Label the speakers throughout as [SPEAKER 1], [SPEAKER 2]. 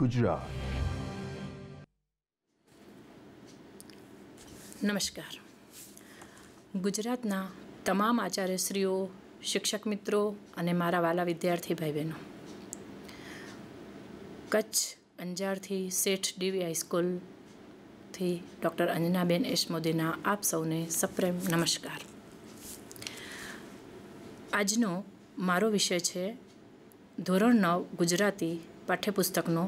[SPEAKER 1] ગુજરાત નમસ્કાર ગુજરાતના તમામ આચાર્યશ્રીઓ શિક્ષક મિત્રો અને મારા વાલા વિદ્યાર્થી ભાઈ બહેનો કચ્છ અંજારથી શેઠ ડીવી હાઈસ્કૂલથી ડૉક્ટર અંજનાબેન એશ મોદીના આપ સૌને સપ્રેમ નમસ્કાર આજનો મારો વિષય છે ધોરણ નવ ગુજરાતી પાઠ્યપુસ્તકનો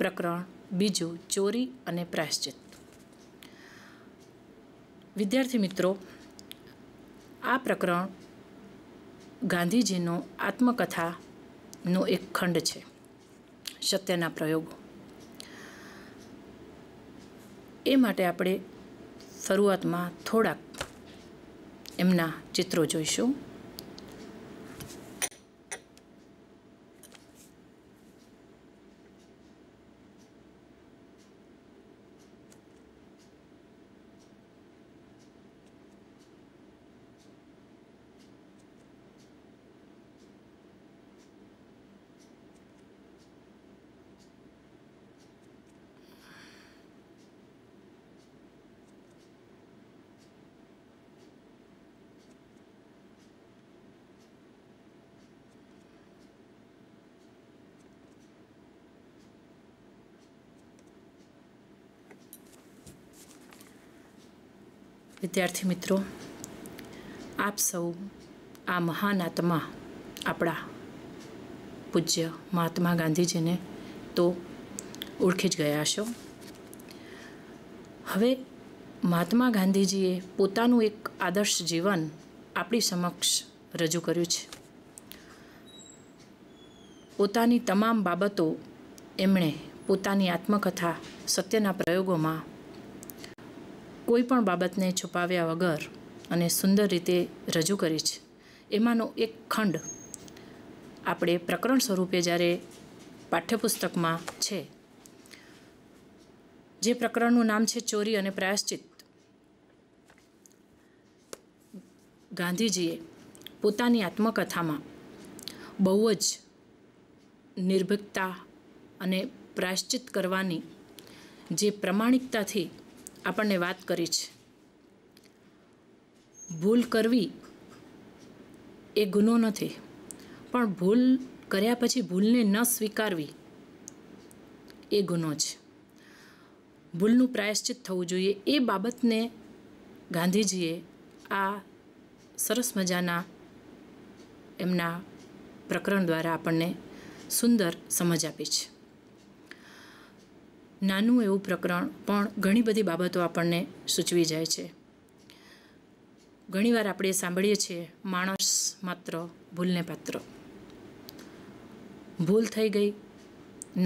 [SPEAKER 1] પ્રકરણ બીજું ચોરી અને પ્રાશ્ચિત વિદ્યાર્થી મિત્રો આ પ્રકરણ ગાંધીજીનો આત્મકથાનો એક ખંડ છે સત્યના પ્રયોગો એ માટે આપણે શરૂઆતમાં થોડાક એમના ચિત્રો જોઈશું વિદ્યાર્થી મિત્રો આપ સૌ આ મહાન આત્મા આપણા પૂજ્ય મહાત્મા ગાંધીજીને તો ઓળખી જ ગયા છો હવે મહાત્મા ગાંધીજીએ પોતાનું એક આદર્શ જીવન આપણી સમક્ષ રજૂ કર્યું છે પોતાની તમામ બાબતો એમણે પોતાની આત્મકથા સત્યના પ્રયોગોમાં કોઈ પણ બાબતને છુપાવ્યા વગર અને સુંદર રીતે રજૂ કરી છે એમાંનો એક ખંડ આપણે પ્રકરણ સ્વરૂપે જ્યારે પાઠ્યપુસ્તકમાં છે જે પ્રકરણનું નામ છે ચોરી અને પ્રાયશ્ચિત ગાંધીજીએ પોતાની આત્મકથામાં બહુ જ નિર્ભિકતા અને પ્રાયશ્ચિત કરવાની જે પ્રમાણિકતાથી આપણને વાત કરી છે ભૂલ કરવી એ ગુનો નથી પણ ભૂલ કર્યા પછી ભૂલને ન સ્વીકારવી એ ગુનો છે ભૂલનું પ્રાયશ્ચિત થવું જોઈએ એ બાબતને ગાંધીજીએ આ સરસ મજાના એમના પ્રકરણ દ્વારા આપણને સુંદર સમજ આપી છે નાનું એવું પ્રકરણ પણ ઘણી બધી બાબતો આપણને સૂચવી જાય છે ઘણીવાર આપણે સાંભળીએ છીએ માણસ માત્ર ભૂલને પાત્ર ભૂલ થઈ ગઈ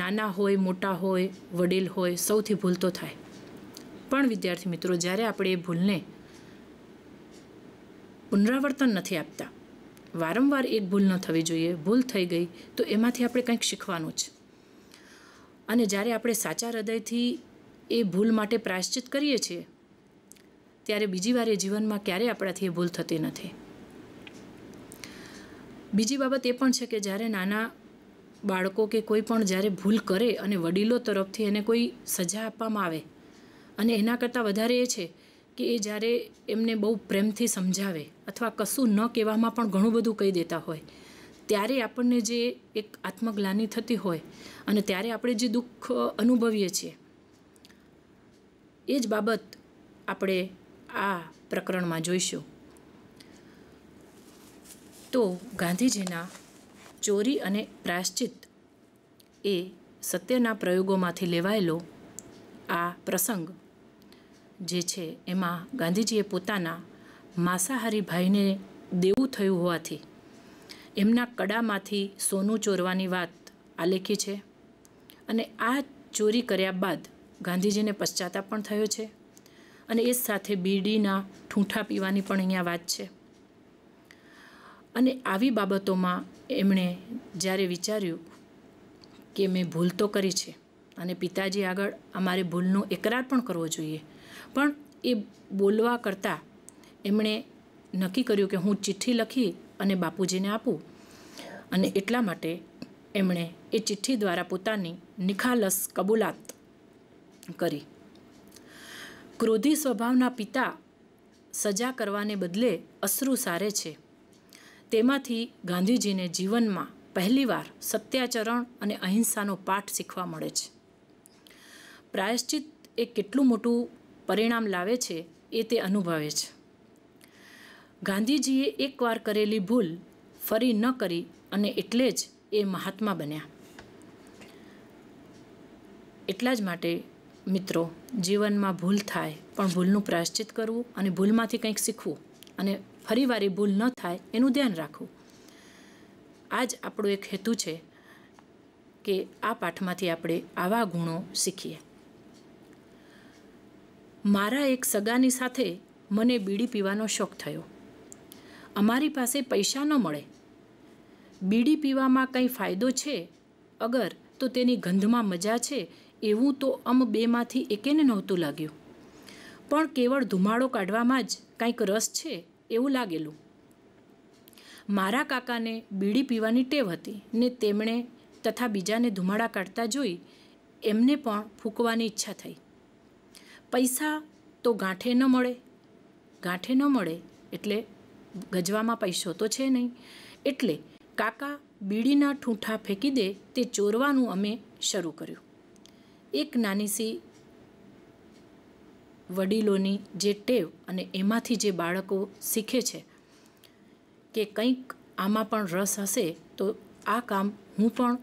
[SPEAKER 1] નાના હોય મોટા હોય વડીલ હોય સૌથી ભૂલ તો થાય પણ વિદ્યાર્થી મિત્રો જ્યારે આપણે એ ભૂલને પુનરાવર્તન નથી આપતા વારંવાર એક ભૂલ ન થવી જોઈએ ભૂલ થઈ ગઈ તો એમાંથી આપણે કંઈક શીખવાનું છે અને જ્યારે આપણે સાચા હૃદયથી એ ભૂલ માટે પ્રાયશ્ચિત કરીએ છીએ ત્યારે બીજી વાર એ જીવનમાં ક્યારેય આપણાથી એ ભૂલ થતી નથી બીજી બાબત એ પણ છે કે જ્યારે નાના બાળકો કે કોઈ પણ જ્યારે ભૂલ કરે અને વડીલો તરફથી એને કોઈ સજા આપવામાં આવે અને એના કરતાં વધારે એ છે કે એ જ્યારે એમને બહુ પ્રેમથી સમજાવે અથવા કશું ન કહેવામાં પણ ઘણું બધું કહી દેતા હોય ત્યારે આપણને જે એક આત્મગ્લાની થતી હોય અને ત્યારે આપણે જે દુઃખ અનુભવીએ છીએ એ જ બાબત આપણે આ પ્રકરણમાં જોઈશું તો ગાંધીજીના ચોરી અને પ્રાયશ્ચિત એ સત્યના પ્રયોગોમાંથી લેવાયેલો આ પ્રસંગ જે છે એમાં ગાંધીજીએ પોતાના માંસાહારી ભાઈને દેવું થયું હોવાથી એમના કડામાંથી સોનું ચોરવાની વાત આલેખી છે અને આ ચોરી કર્યા બાદ ગાંધીજીને પશ્ચાતાપ પણ થયો છે અને એ સાથે બીડીના ઠૂંઠા પીવાની પણ અહીંયા વાત છે અને આવી બાબતોમાં એમણે જ્યારે વિચાર્યું કે મેં ભૂલ તો કરી છે અને પિતાજી આગળ અમારે ભૂલનો એકરાર પણ કરવો જોઈએ પણ એ બોલવા કરતાં એમણે નક્કી કર્યું કે હું ચિઠ્ઠી લખી અને બાપુજીને આપું અને એટલા માટે એમણે એ ચિઠ્ઠી દ્વારા પોતાની નિખાલસ કબૂલાત કરી ક્રોધી સ્વભાવના પિતા સજા કરવાને બદલે અશ્રુ સારે છે તેમાંથી ગાંધીજીને જીવનમાં પહેલીવાર સત્યાચરણ અને અહિંસાનો પાઠ શીખવા મળે છે પ્રાયશ્ચિત એ કેટલું મોટું પરિણામ લાવે છે એ તે અનુભવે છે ગાંધીજીએ એકવાર કરેલી ભૂલ ફરી ન કરી અને એટલે જ એ મહાત્મા બન્યા એટલા જ માટે મિત્રો જીવનમાં ભૂલ થાય પણ ભૂલનું પ્રાશ્ચિત કરવું અને ભૂલમાંથી કંઈક શીખવું અને ફરીવાર એ ભૂલ ન થાય એનું ધ્યાન રાખવું આ જ આપણો એક હેતુ છે કે આ પાઠમાંથી આપણે આવા ગુણો શીખીએ મારા એક સગાની સાથે મને બીડી પીવાનો શોખ થયો અમારી પાસે પૈસા ન મળે બીડી પીવામાં કંઈ ફાયદો છે અગર તો તેની ગંધમાં મજા છે એવું તો અમ બેમાંથી એકેને નહોતું લાગ્યું પણ કેવળ ધુમાડો કાઢવામાં જ કંઈક રસ છે એવું લાગેલું મારા કાકાને બીડી પીવાની ટેવ હતી ને તેમણે તથા બીજાને ધુમાડા કાઢતા જોઈ એમને પણ ફૂંકવાની ઈચ્છા થઈ પૈસા તો ગાંઠે ન મળે ગાંઠે ન મળે એટલે ગજવામાં પૈસો તો છે નહીં એટલે કાકા બીડીના ઠૂંઠા ફેંકી દે તે ચોરવાનું અમે શરૂ કર્યું એક નાનીસી વડીલોની જે ટેવ અને એમાંથી જે બાળકો શીખે છે કે કંઈક આમાં પણ રસ હશે તો આ કામ હું પણ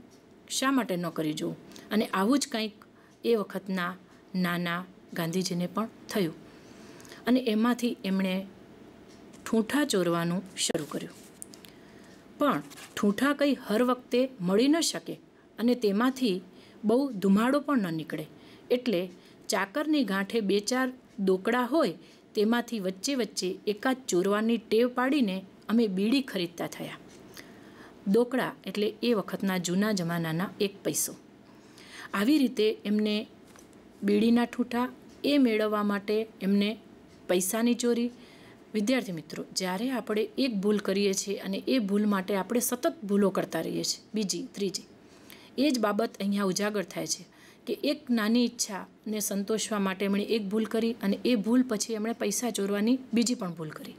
[SPEAKER 1] શા માટે ન કરી જોઉં અને આવું જ કંઈક એ વખતના નાના ગાંધીજીને પણ થયું અને એમાંથી એમણે ઠૂંઠા ચોરવાનું શરૂ કર્યું પણ ઠૂંઠા કંઈ હર વખતે મળી ન શકે અને તેમાંથી બહુ ધુમાડો પણ ન નીકળે એટલે ચાકરની ગાંઠે બે ચાર દોકડા હોય તેમાંથી વચ્ચે વચ્ચે એકાદ ચોરવાની ટેવ પાડીને અમે બીડી ખરીદતા થયા દોકડા એટલે એ વખતના જૂના જમાનાના એક પૈસો આવી રીતે એમને બીડીના ઠૂઠા એ મેળવવા માટે એમને પૈસાની ચોરી વિદ્યાર્થી મિત્રો જ્યારે આપણે એક ભૂલ કરીએ છીએ અને એ ભૂલ માટે આપણે સતત ભૂલો કરતા રહીએ છીએ બીજી ત્રીજી એ જ બાબત અહીંયા ઉજાગર થાય છે કે એક નાની ઈચ્છાને સંતોષવા માટે એમણે એક ભૂલ કરી અને એ ભૂલ પછી એમણે પૈસા ચોરવાની બીજી પણ ભૂલ કરી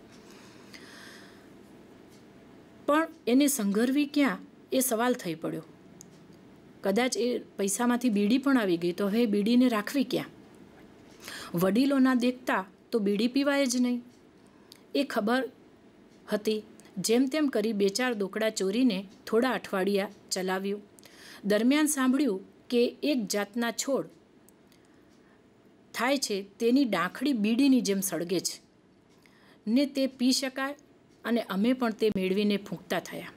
[SPEAKER 1] પણ એને સંઘરવી ક્યાં એ સવાલ થઈ પડ્યો કદાચ એ પૈસામાંથી બીડી પણ આવી ગઈ તો હવે બીડીને રાખવી ક્યાં વડીલોના દેખતા તો બીડી પીવાય જ નહીં એ ખબર હતી જેમ તેમ કરી બે ચાર દોકડા ચોરીને થોડા અઠવાડિયા ચલાવ્યું દરમિયાન સાંભળ્યું કે એક જાતના છોડ થાય છે તેની ડાંખડી બીડીની જેમ સળગે છે ને તે પી શકાય અને અમે પણ તે મેળવીને ફૂંકતા થયા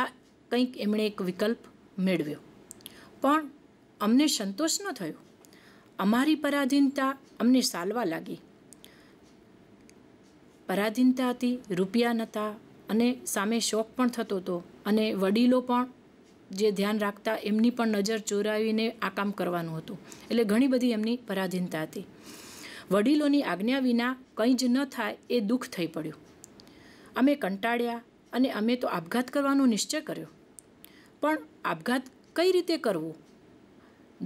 [SPEAKER 1] આ કંઈક એમણે એક વિકલ્પ મેળવ્યો પણ અમને સંતોષ ન થયો અમારી પરાધીનતા અમને સાલવા લાગી પરાધીનતા હતી રૂપિયા નહોતા અને સામે શોખ પણ થતો હતો અને વડીલો પણ જે ધ્યાન રાખતા એમની પણ નજર ચોરાવીને આ કામ કરવાનું હતું એટલે ઘણી બધી એમની પરાધીનતા હતી વડીલોની આજ્ઞા વિના કંઈ જ ન થાય એ દુઃખ થઈ પડ્યું અમે કંટાળ્યા અને અમે તો આપઘાત કરવાનો નિશ્ચય કર્યો પણ આપઘાત કઈ રીતે કરવો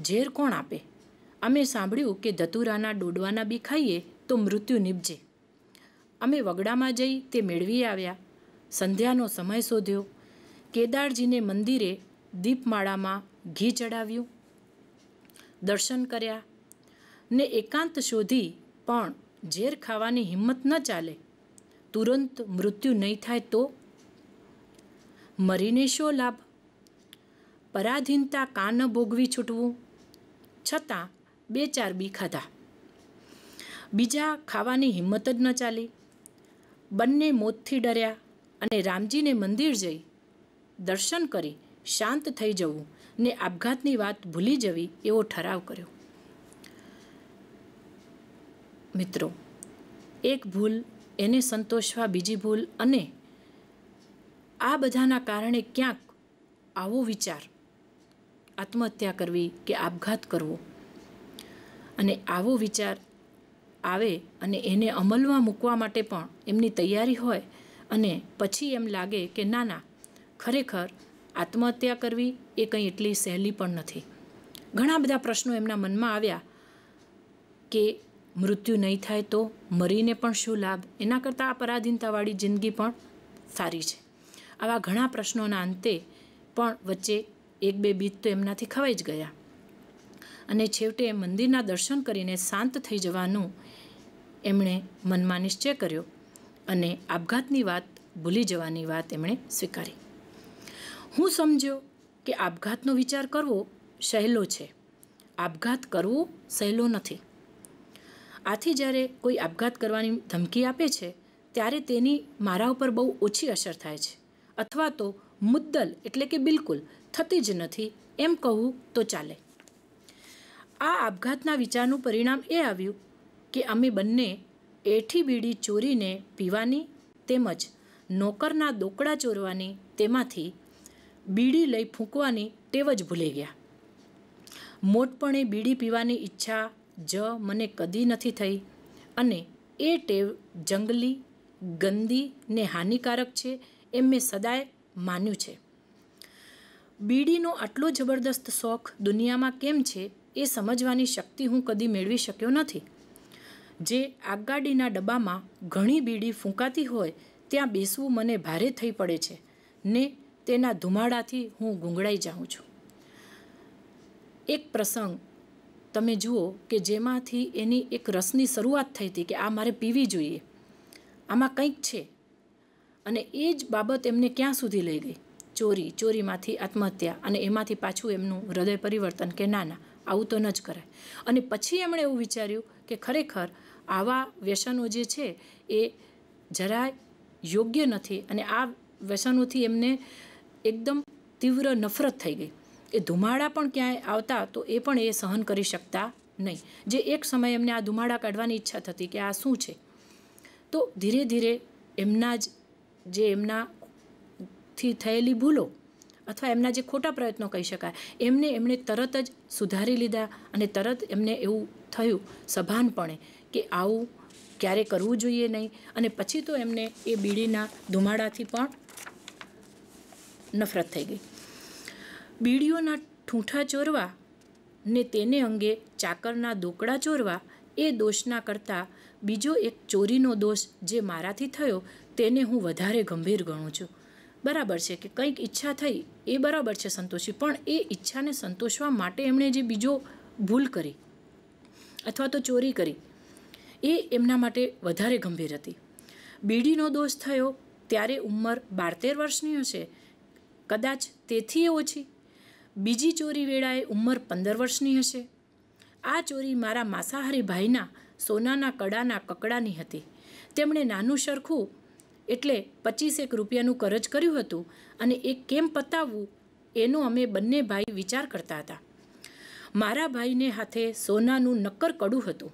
[SPEAKER 1] ઝેર કોણ આપે અમે સાંભળ્યું કે ધતુરાના ડોડવાના બી ખાઈએ તો મૃત્યુ નીપજે અમે વગડામાં જઈ તે મેળવી આવ્યા સંધ્યાનો સમય શોધ્યો કેદારજીને મંદિરે દીપમાળામાં ઘી ચડાવ્યું દર્શન કર્યા ને એકાંત શોધી પણ ઝેર ખાવાની હિંમત ન ચાલે તુરંત મૃત્યુ નહીં થાય તો મરીને શો લાભ પરાધીનતા કાન ભોગવી છૂટવું છતાં બે ચાર બી ખાધા બીજા ખાવાની હિંમત જ ન ચાલી બંને મોતથી ડર્યા અને રામજીને મંદિર જઈ દર્શન કરી શાંત થઈ જવું ને આપઘાતની વાત ભૂલી જવી એવો ઠરાવ કર્યો મિત્રો એક ભૂલ એને સંતોષવા બીજી ભૂલ અને આ બધાના કારણે ક્યાંક આવો વિચાર આત્મહત્યા કરવી કે આપઘાત કરવો અને આવો વિચાર આવે અને એને અમલમાં મૂકવા માટે પણ એમની તૈયારી હોય અને પછી એમ લાગે કે ના ના ખરેખર આત્મહત્યા કરવી એ કંઈ એટલી સહેલી પણ નથી ઘણા બધા પ્રશ્નો એમના મનમાં આવ્યા કે મૃત્યુ નહીં થાય તો મરીને પણ શું લાભ એના કરતાં આ પરાધીનતાવાળી જિંદગી પણ સારી છે આવા ઘણા પ્રશ્નોના અંતે પણ વચ્ચે એક બે બીજ તો એમનાથી ખવાઈ જ ગયા અને છેવટે મંદિરના દર્શન કરીને શાંત થઈ જવાનું એમણે મનમાં નિશ્ચય કર્યો અને આપઘાતની વાત ભૂલી જવાની વાત એમણે સ્વીકારી હું સમજ્યો કે આપઘાતનો વિચાર કરવો સહેલો છે આપઘાત કરવો સહેલો નથી આથી જ્યારે કોઈ આપઘાત કરવાની ધમકી આપે છે ત્યારે તેની મારા ઉપર બહુ ઓછી અસર થાય છે અથવા તો મુદ્દલ એટલે કે બિલકુલ થતી જ નથી એમ કહું તો ચાલે આ આપઘાતના વિચારનું પરિણામ એ આવ્યું કે અમે બંને એઠી બીડી ચોરીને પીવાની તેમજ નોકરના દોકડા ચોરવાની તેમાંથી બીડી લઈ ફૂંકવાની ટેવ જ ભૂલી ગયા મોટપણે બીડી પીવાની ઈચ્છા જ મને કદી નથી થઈ અને એ ટેવ જંગલી ગંદી ને હાનિકારક છે એમ મેં સદાય માન્યું છે બીડીનો આટલો જબરદસ્ત શોખ દુનિયામાં કેમ છે એ સમજવાની શક્તિ હું કદી મેળવી શક્યો નથી જે આગગાડીના ડબ્બામાં ઘણી બીડી ફૂંકાતી હોય ત્યાં બેસવું મને ભારે થઈ પડે છે ને તેના ધુમાડાથી હું ગૂંગળાઈ જાઉં છું એક પ્રસંગ તમે જુઓ કે જેમાંથી એની એક રસની શરૂઆત થઈ હતી કે આ મારે પીવી જોઈએ આમાં કંઈક છે અને એ જ બાબત એમને ક્યાં સુધી લઈ ગઈ ચોરી ચોરીમાંથી આત્મહત્યા અને એમાંથી પાછું એમનું હૃદય પરિવર્તન કે ના ના આવું તો ન જ કરાય અને પછી એમણે એવું વિચાર્યું કે ખરેખર આવા વ્યસનો જે છે એ જરાય યોગ્ય નથી અને આ વ્યસનોથી એમને એકદમ તીવ્ર નફરત થઈ ગઈ એ ધુમાડા પણ ક્યાંય આવતા તો એ પણ એ સહન કરી શકતા નહીં જે એક સમયે એમને આ ધુમાડા કાઢવાની ઈચ્છા થતી કે આ શું છે તો ધીરે ધીરે એમના જ જે એમનાથી થયેલી ભૂલો અથવા એમના જે ખોટા પ્રયત્નો કહી શકાય એમને એમણે તરત જ સુધારી લીધા અને તરત એમને એવું થયું સભાનપણે કે આવું ક્યારે કરવું જોઈએ નહીં અને પછી તો એમને એ બીડીના ધુમાડાથી પણ નફરત થઈ ગઈ બીડીઓના ઠૂંઠા ચોરવા ને તેને અંગે ચાકરના દોકડા ચોરવા એ દોષના કરતાં બીજો એક ચોરીનો દોષ જે મારાથી થયો તેને હું વધારે ગંભીર ગણું છું બરાબર છે કે કંઈક ઈચ્છા થઈ એ બરાબર છે સંતોષી પણ એ ઈચ્છાને સંતોષવા માટે એમણે જે બીજો ભૂલ કરી અથવા તો ચોરી કરી એ એમના માટે વધારે ગંભીર હતી બીડીનો દોષ થયો ત્યારે ઉંમર બારતેર વર્ષની હશે કદાચ તેથી ઓછી બીજી ચોરી વેળાએ ઉંમર પંદર વર્ષની હશે આ ચોરી મારા માંસાહારી ભાઈના સોનાના કડાના કકડાની હતી તેમણે નાનું સરખું એટલે પચીસેક રૂપિયાનું કરજ કર્યું હતું અને એ કેમ પતાવવું એનો અમે બંને ભાઈ વિચાર કરતા હતા મારા ભાઈને હાથે સોનાનું નક્કર કડું હતું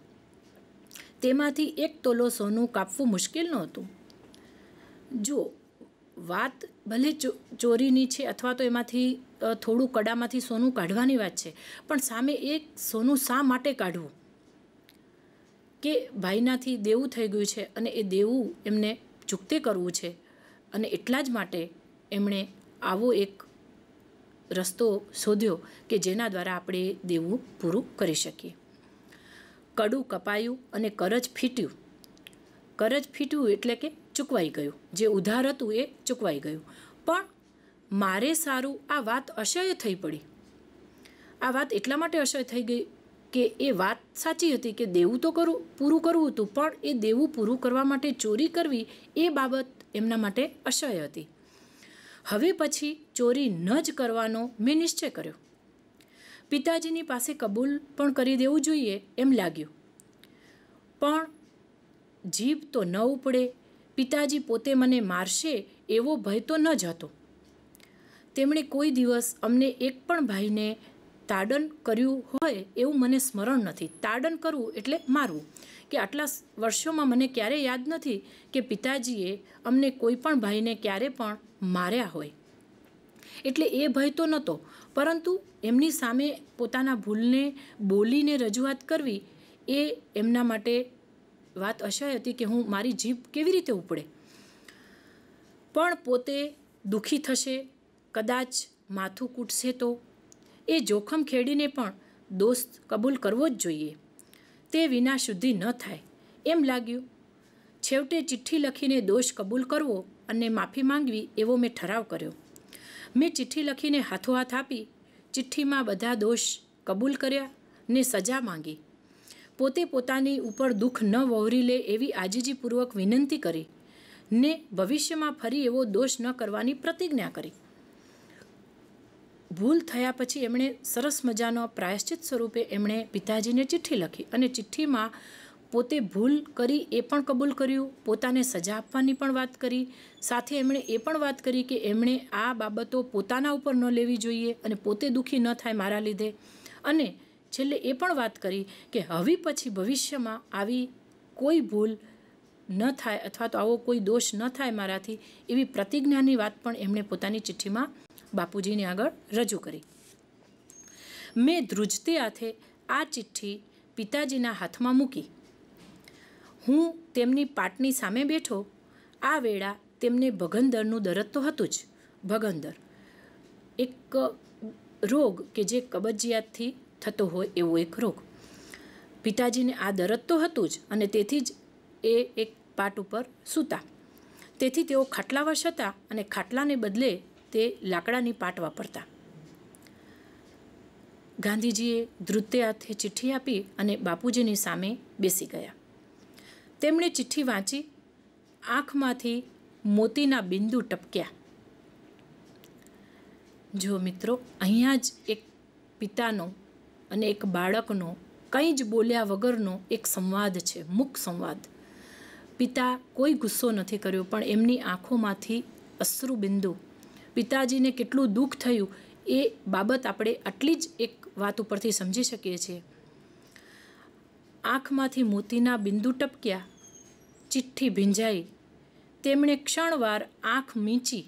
[SPEAKER 1] તેમાંથી એક તોલો સોનું કાપવું મુશ્કેલ નહોતું જો વાત ભલે ચો ચોરીની છે અથવા તો એમાંથી થોડું કડામાંથી સોનું કાઢવાની વાત છે પણ સામે એક સોનું શા માટે કાઢવું કે ભાઈનાથી દેવું થઈ ગયું છે અને એ દેવું એમને ચૂકતે કરવું છે અને એટલા જ માટે એમણે આવો એક રસ્તો શોધ્યો કે જેના દ્વારા આપણે દેવું પૂરું કરી શકીએ કડું કપાયું અને કરજ ફીટ્યું કરજ ફીટ્યું એટલે કે ચૂકવાઈ ગયું જે ઉધાર હતું એ ચૂકવાઈ ગયું પણ મારે સારું આ વાત અશય થઈ પડી આ વાત એટલા માટે અશય થઈ ગઈ કે એ વાત સાચી હતી કે દેવું તો કરવું પૂરું કરવું હતું પણ એ દેવું પૂરું કરવા માટે ચોરી કરવી એ બાબત એમના માટે અશય હતી હવે પછી ચોરી ન જ કરવાનો મેં નિશ્ચય કર્યો પિતાજીની પાસે કબૂલ પણ કરી દેવું જોઈએ એમ લાગ્યું પણ જીભ તો ન ઉપડે પિતાજી પોતે મને મારશે એવો ભય તો ન જ હતો તેમણે કોઈ દિવસ અમને એક પણ ભાઈને તાડન કર્યું હોય એવું મને સ્મરણ નથી તાડન કરવું એટલે મારવું કે આટલા વર્ષોમાં મને ક્યારે યાદ નથી કે પિતાજીએ અમને કોઈ પણ ભાઈને ક્યારે પણ માર્યા હોય એટલે એ ભય તો નહોતો પરંતુ એમની સામે પોતાના ભૂલને બોલીને રજૂઆત કરવી એ એમના માટે વાત અશય હતી કે હું મારી જીભ કેવી રીતે ઉપડે પણ પોતે દુઃખી થશે કદાચ માથું કૂટશે તો એ જોખમ ખેડીને પણ દોસ્ત કબૂલ કરવો જ જોઈએ તે વિના શુદ્ધિ ન થાય એમ લાગ્યું છેવટે ચિઠ્ઠી લખીને દોષ કબૂલ કરવો અને માફી માંગવી એવો મેં ઠરાવ કર્યો મેં ચિઠ્ઠી લખીને હાથોહાથ આપી ચિઠ્ઠીમાં બધા દોષ કબૂલ કર્યા ને સજા માંગી પોતે પોતાની ઉપર દુઃખ ન વહોરી લે એવી આજીજીપૂર્વક વિનંતી કરી ને ભવિષ્યમાં ફરી એવો દોષ ન કરવાની પ્રતિજ્ઞા કરી ભૂલ થયા પછી એમણે સરસ મજાનો પ્રાયશ્ચિત સ્વરૂપે એમણે પિતાજીને ચિઠ્ઠી લખી અને ચિઠ્ઠીમાં પોતે ભૂલ કરી એ પણ કબૂલ કર્યું પોતાને સજા આપવાની પણ વાત કરી સાથે એમણે એ પણ વાત કરી કે એમણે આ બાબતો પોતાના ઉપર ન લેવી જોઈએ અને પોતે દુઃખી ન થાય મારા લીધે અને છેલ્લે એ પણ વાત કરી કે હવે પછી ભવિષ્યમાં આવી કોઈ ભૂલ ન થાય અથવા તો આવો કોઈ દોષ ન થાય મારાથી એવી પ્રતિજ્ઞાની વાત પણ એમણે પોતાની ચિઠ્ઠીમાં બાપુજીને આગળ રજૂ કરી મેં ધ્રુજતી હાથે આ ચિઠ્ઠી પિતાજીના હાથમાં મૂકી હું તેમની પાટની સામે બેઠો આ વેળા તેમને ભગંદરનું દરદ તો હતું જ ભગંદર એક રોગ કે જે કબજિયાતથી થતો હોય એવો એક રોગ પિતાજીને આ દરદ તો હતું જ અને તેથી જ એ એક પાટ ઉપર સૂતા તેથી તેઓ ખાટલાવશ હતા અને ખાટલાને બદલે તે લાકડાની પાટ વાપરતા ગાંધીજીએ ધ્રુતે હાથે ચિઠ્ઠી આપી અને બાપુજીની સામે બેસી ગયા તેમણે ચિઠ્ઠી વાંચી આંખમાંથી મોતીના બિંદુ ટપક્યા જો મિત્રો અહીંયા જ એક પિતાનો અને એક બાળકનો કંઈ જ બોલ્યા વગરનો એક સંવાદ છે મુક સંવાદ પિતા કોઈ ગુસ્સો નથી કર્યો પણ એમની આંખોમાંથી અશ્રુ બિંદુ પિતાજીને કેટલું દુઃખ થયું એ બાબત આપણે આટલી જ એક વાત ઉપરથી સમજી શકીએ છીએ આંખમાંથી મોતીના બિંદુ ટપક્યા ચિઠ્ઠી ભીંજાઈ તેમણે ક્ષણવાર આંખ મીંચી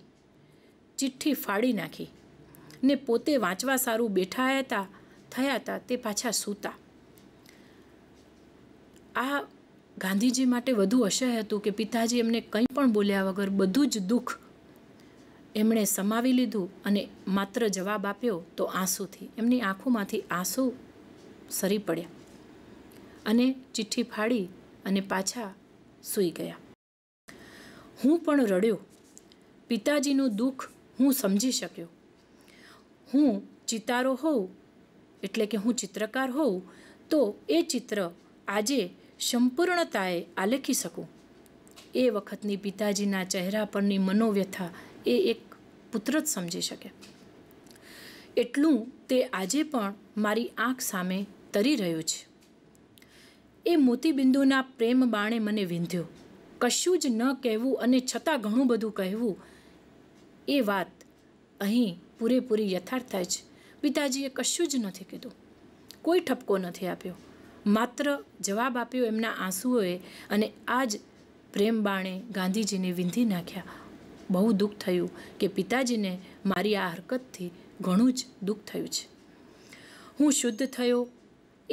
[SPEAKER 1] ચિઠ્ઠી ફાડી નાખી ને પોતે વાંચવા સારું બેઠા હતા થયા હતા તે પાછા સૂતા આ ગાંધીજી માટે વધુ અસહ્ય હતું કે પિતાજી એમને કંઈ પણ બોલ્યા વગર બધું જ દુઃખ એમણે સમાવી લીધું અને માત્ર જવાબ આપ્યો તો આંસુથી એમની આંખોમાંથી આંસુ સરી પડ્યા અને ચિઠ્ઠી ફાડી અને પાછા સૂઈ ગયા હું પણ રડ્યો પિતાજીનું દુઃખ હું સમજી શક્યો હું ચિતારો હોઉં એટલે કે હું ચિત્રકાર હોઉં તો એ ચિત્ર આજે સંપૂર્ણતાએ આલેખી શકું એ વખતની પિતાજીના ચહેરા પરની મનોવ્યથા એ એક પુત્ર જ સમજી શકે એટલું તે આજે પણ મારી આંખ સામે તરી રહ્યું છે એ મોતીબિંદુના પ્રેમ બાણે મને વિંધ્યો કશું જ ન કહેવું અને છતાં ઘણું બધું કહેવું એ વાત અહીં પૂરેપૂરી યથાર્થ થાય છે પિતાજીએ કશું જ નથી કીધું કોઈ ઠપકો નથી આપ્યો માત્ર જવાબ આપ્યો એમના આંસુઓએ અને આ જ પ્રેમ બાણે ગાંધીજીને વિંધી નાખ્યા બહુ દુઃખ થયું કે પિતાજીને મારી આ હરકતથી ઘણું જ દુઃખ થયું છે હું શુદ્ધ થયો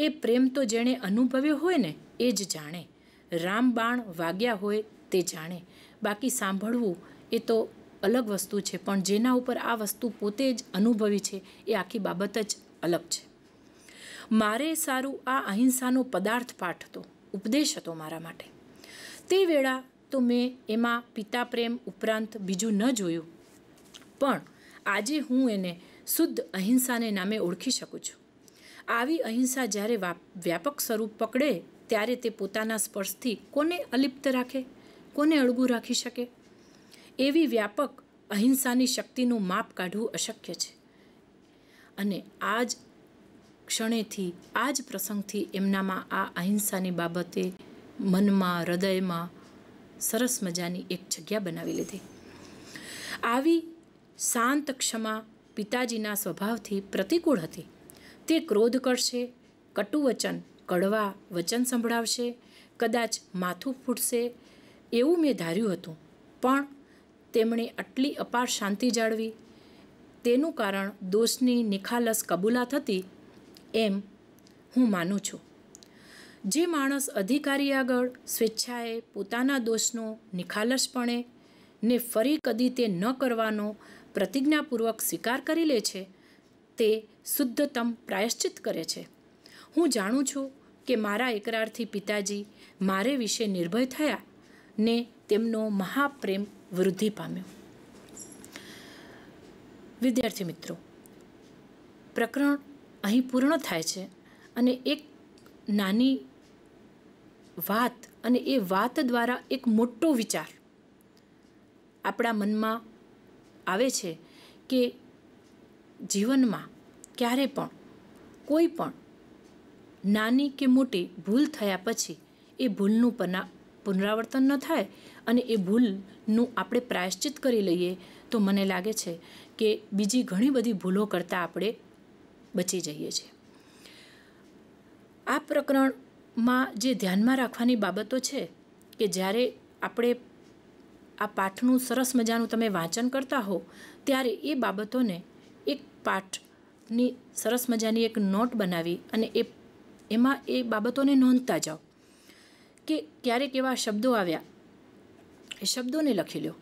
[SPEAKER 1] એ પ્રેમ તો જેણે અનુભવ્યો હોય ને એ જ જાણે રામબાણ વાગ્યા હોય તે જાણે બાકી સાંભળવું એ તો અલગ વસ્તુ છે પણ જેના ઉપર આ વસ્તુ પોતે જ અનુભવી છે એ આખી બાબત જ અલગ છે મારે સારું આ અહિંસાનો પદાર્થ પાઠ હતો ઉપદેશ હતો મારા માટે તે વેળા તો મેં એમાં પિતા પ્રેમ ઉપરાંત બીજું ન જોયું પણ આજે હું એને શુદ્ધ અહિંસાને નામે ઓળખી શકું છું આવી અહિંસા જ્યારે વ્યાપક સ્વરૂપ પકડે ત્યારે તે પોતાના સ્પર્શથી કોને અલિપ્ત રાખે કોને અળગું રાખી શકે એવી વ્યાપક અહિંસાની શક્તિનું માપ કાઢવું અશક્ય છે અને આ જ ક્ષણેથી આ જ પ્રસંગથી એમનામાં આ અહિંસાની બાબતે મનમાં હૃદયમાં સરસ મજાની એક જગ્યા બનાવી લીધી આવી શાંત ક્ષમા પિતાજીના સ્વભાવથી પ્રતિકૂળ હતી તે ક્રોધ કરશે કટુ વચન કડવા વચન સંભળાવશે કદાચ માથું ફૂટશે એવું મેં ધાર્યું હતું પણ તેમણે આટલી અપાર શાંતિ જાળવી તેનું કારણ દોષની નિખાલસ કબૂલાત હતી એમ હું માનું છું જે માણસ અધિકારી આગળ સ્વેચ્છાએ પોતાના દોષનો નિખાલસપણે ને ફરી કદી તે ન કરવાનો પ્રતિજ્ઞાપૂર્વક સ્વીકાર કરી લે છે તે શુદ્ધતમ પ્રાયશ્ચિત કરે છે હું જાણું છું કે મારા એકરારથી પિતાજી મારે વિશે નિર્ભય થયા ને તેમનો મહાપ્રેમ વૃદ્ધિ પામ્યો વિદ્યાર્થી મિત્રો પ્રકરણ અહીં પૂર્ણ થાય છે અને એક નાની વાત અને એ વાત દ્વારા એક મોટો વિચાર આપણા મનમાં આવે છે કે જીવનમાં ક્યારે પણ કોઈ પણ નાની કે મોટી ભૂલ થયા પછી એ ભૂલનું પના પુનરાવર્તન ન થાય અને એ ભૂલનું આપણે પ્રાયશ્ચિત કરી લઈએ તો મને લાગે છે કે બીજી ઘણી બધી ભૂલો કરતાં આપણે બચી જઈએ છીએ આ પ્રકરણ માં જે ધ્યાનમાં રાખવાની બાબતો છે કે જ્યારે આપણે આ પાઠનું સરસ મજાનું તમે વાંચન કરતા હો ત્યારે એ બાબતોને એક પાઠની સરસ મજાની એક નોટ બનાવી અને એ એમાં એ બાબતોને નોંધતા જાઓ કે ક્યારેક એવા શબ્દો આવ્યા એ શબ્દોને લખી લો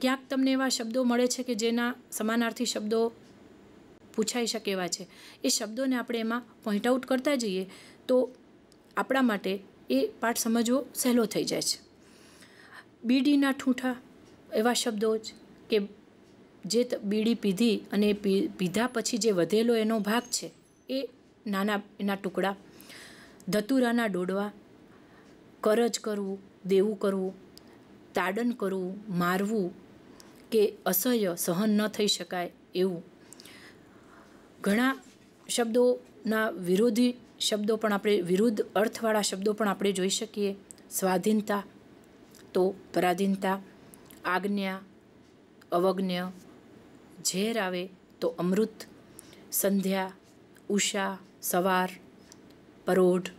[SPEAKER 1] ક્યાંક તમને એવા શબ્દો મળે છે કે જેના સમાનાર્થી શબ્દો પૂછાઈ શકે એવા છે એ શબ્દોને આપણે એમાં પોઈન્ટ આઉટ કરતા જઈએ તો આપણા માટે એ પાઠ સમજવો સહેલો થઈ જાય છે બીડીના ઠૂંઠા એવા શબ્દો જ કે જે બીડી પીધી અને પીધા પછી જે વધેલો એનો ભાગ છે એ નાના એના ટુકડા ધતુરાના ડોડવા કરજ કરવું દેવું કરવું તાડન કરવું મારવું કે અસહ્ય સહન ન થઈ શકાય એવું ઘણા શબ્દોના વિરોધી શબ્દો પણ આપણે વિરુદ્ધ અર્થવાળા શબ્દો પણ આપણે જોઈ શકીએ સ્વાધીનતા તો પરાધીનતા આજ્ઞા અવજ્ઞ ઝેર આવે તો અમૃત સંધ્યા ઉષા સવાર પરોઢ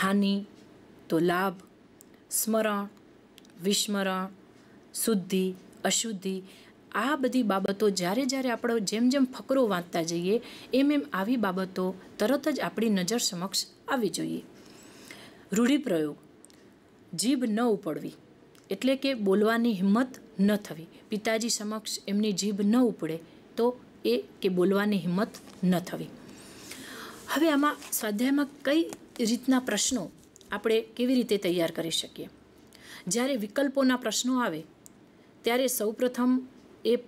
[SPEAKER 1] હાનિ તો લાભ સ્મરણ વિસ્મરણ શુદ્ધિ અશુદ્ધિ આ બધી બાબતો જ્યારે જ્યારે આપણે જેમ જેમ ફકરો વાંચતા જઈએ એમ એમ આવી બાબતો તરત જ આપણી નજર સમક્ષ આવી જોઈએ રૂઢિપ્રયોગ જીભ ન ઉપડવી એટલે કે બોલવાની હિંમત ન થવી પિતાજી સમક્ષ એમની જીભ ન ઉપડે તો એ કે બોલવાની હિંમત ન થવી હવે આમાં સ્વાધ્યાયમાં કઈ રીતના પ્રશ્નો આપણે કેવી રીતે તૈયાર કરી શકીએ જ્યારે વિકલ્પોના પ્રશ્નો આવે ત્યારે સૌપ્રથમ એ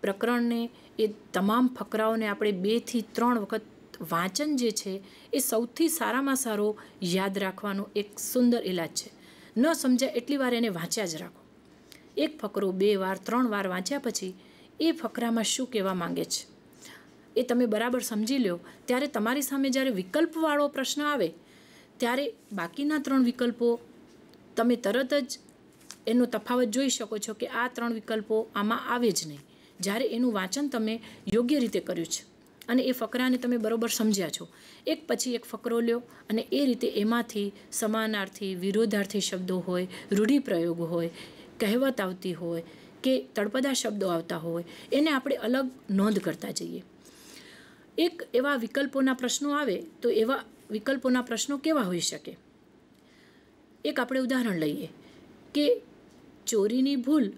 [SPEAKER 1] પ્રકરણને એ તમામ ફકરાઓને આપણે બેથી ત્રણ વખત વાંચન જે છે એ સૌથી સારામાં સારો યાદ રાખવાનો એક સુંદર ઇલાજ છે ન સમજાય એટલી વાર એને વાંચ્યા જ રાખો એક ફકરો બે વાર ત્રણ વાર વાંચ્યા પછી એ ફકરામાં શું કહેવા માંગે છે એ તમે બરાબર સમજી લો ત્યારે તમારી સામે જ્યારે વિકલ્પવાળો પ્રશ્ન આવે ત્યારે બાકીના ત્રણ વિકલ્પો તમે તરત જ એનો તફાવત જોઈ શકો છો કે આ ત્રણ વિકલ્પો આમાં આવે જ નહીં જ્યારે એનું વાંચન તમે યોગ્ય રીતે કર્યું છે અને એ ફકરાને તમે બરોબર સમજ્યા છો એક પછી એક ફકરો લ્યો અને એ રીતે એમાંથી સમાનાર્થી વિરોધાર્થી શબ્દો હોય રૂઢિપ્રયોગ હોય કહેવત આવતી હોય કે તળપદા શબ્દો આવતા હોય એને આપણે અલગ નોંધ કરતા જઈએ એક એવા વિકલ્પોના પ્રશ્નો આવે તો એવા વિકલ્પોના પ્રશ્નો કેવા હોઈ શકે એક આપણે ઉદાહરણ લઈએ કે ચોરીની ભૂલ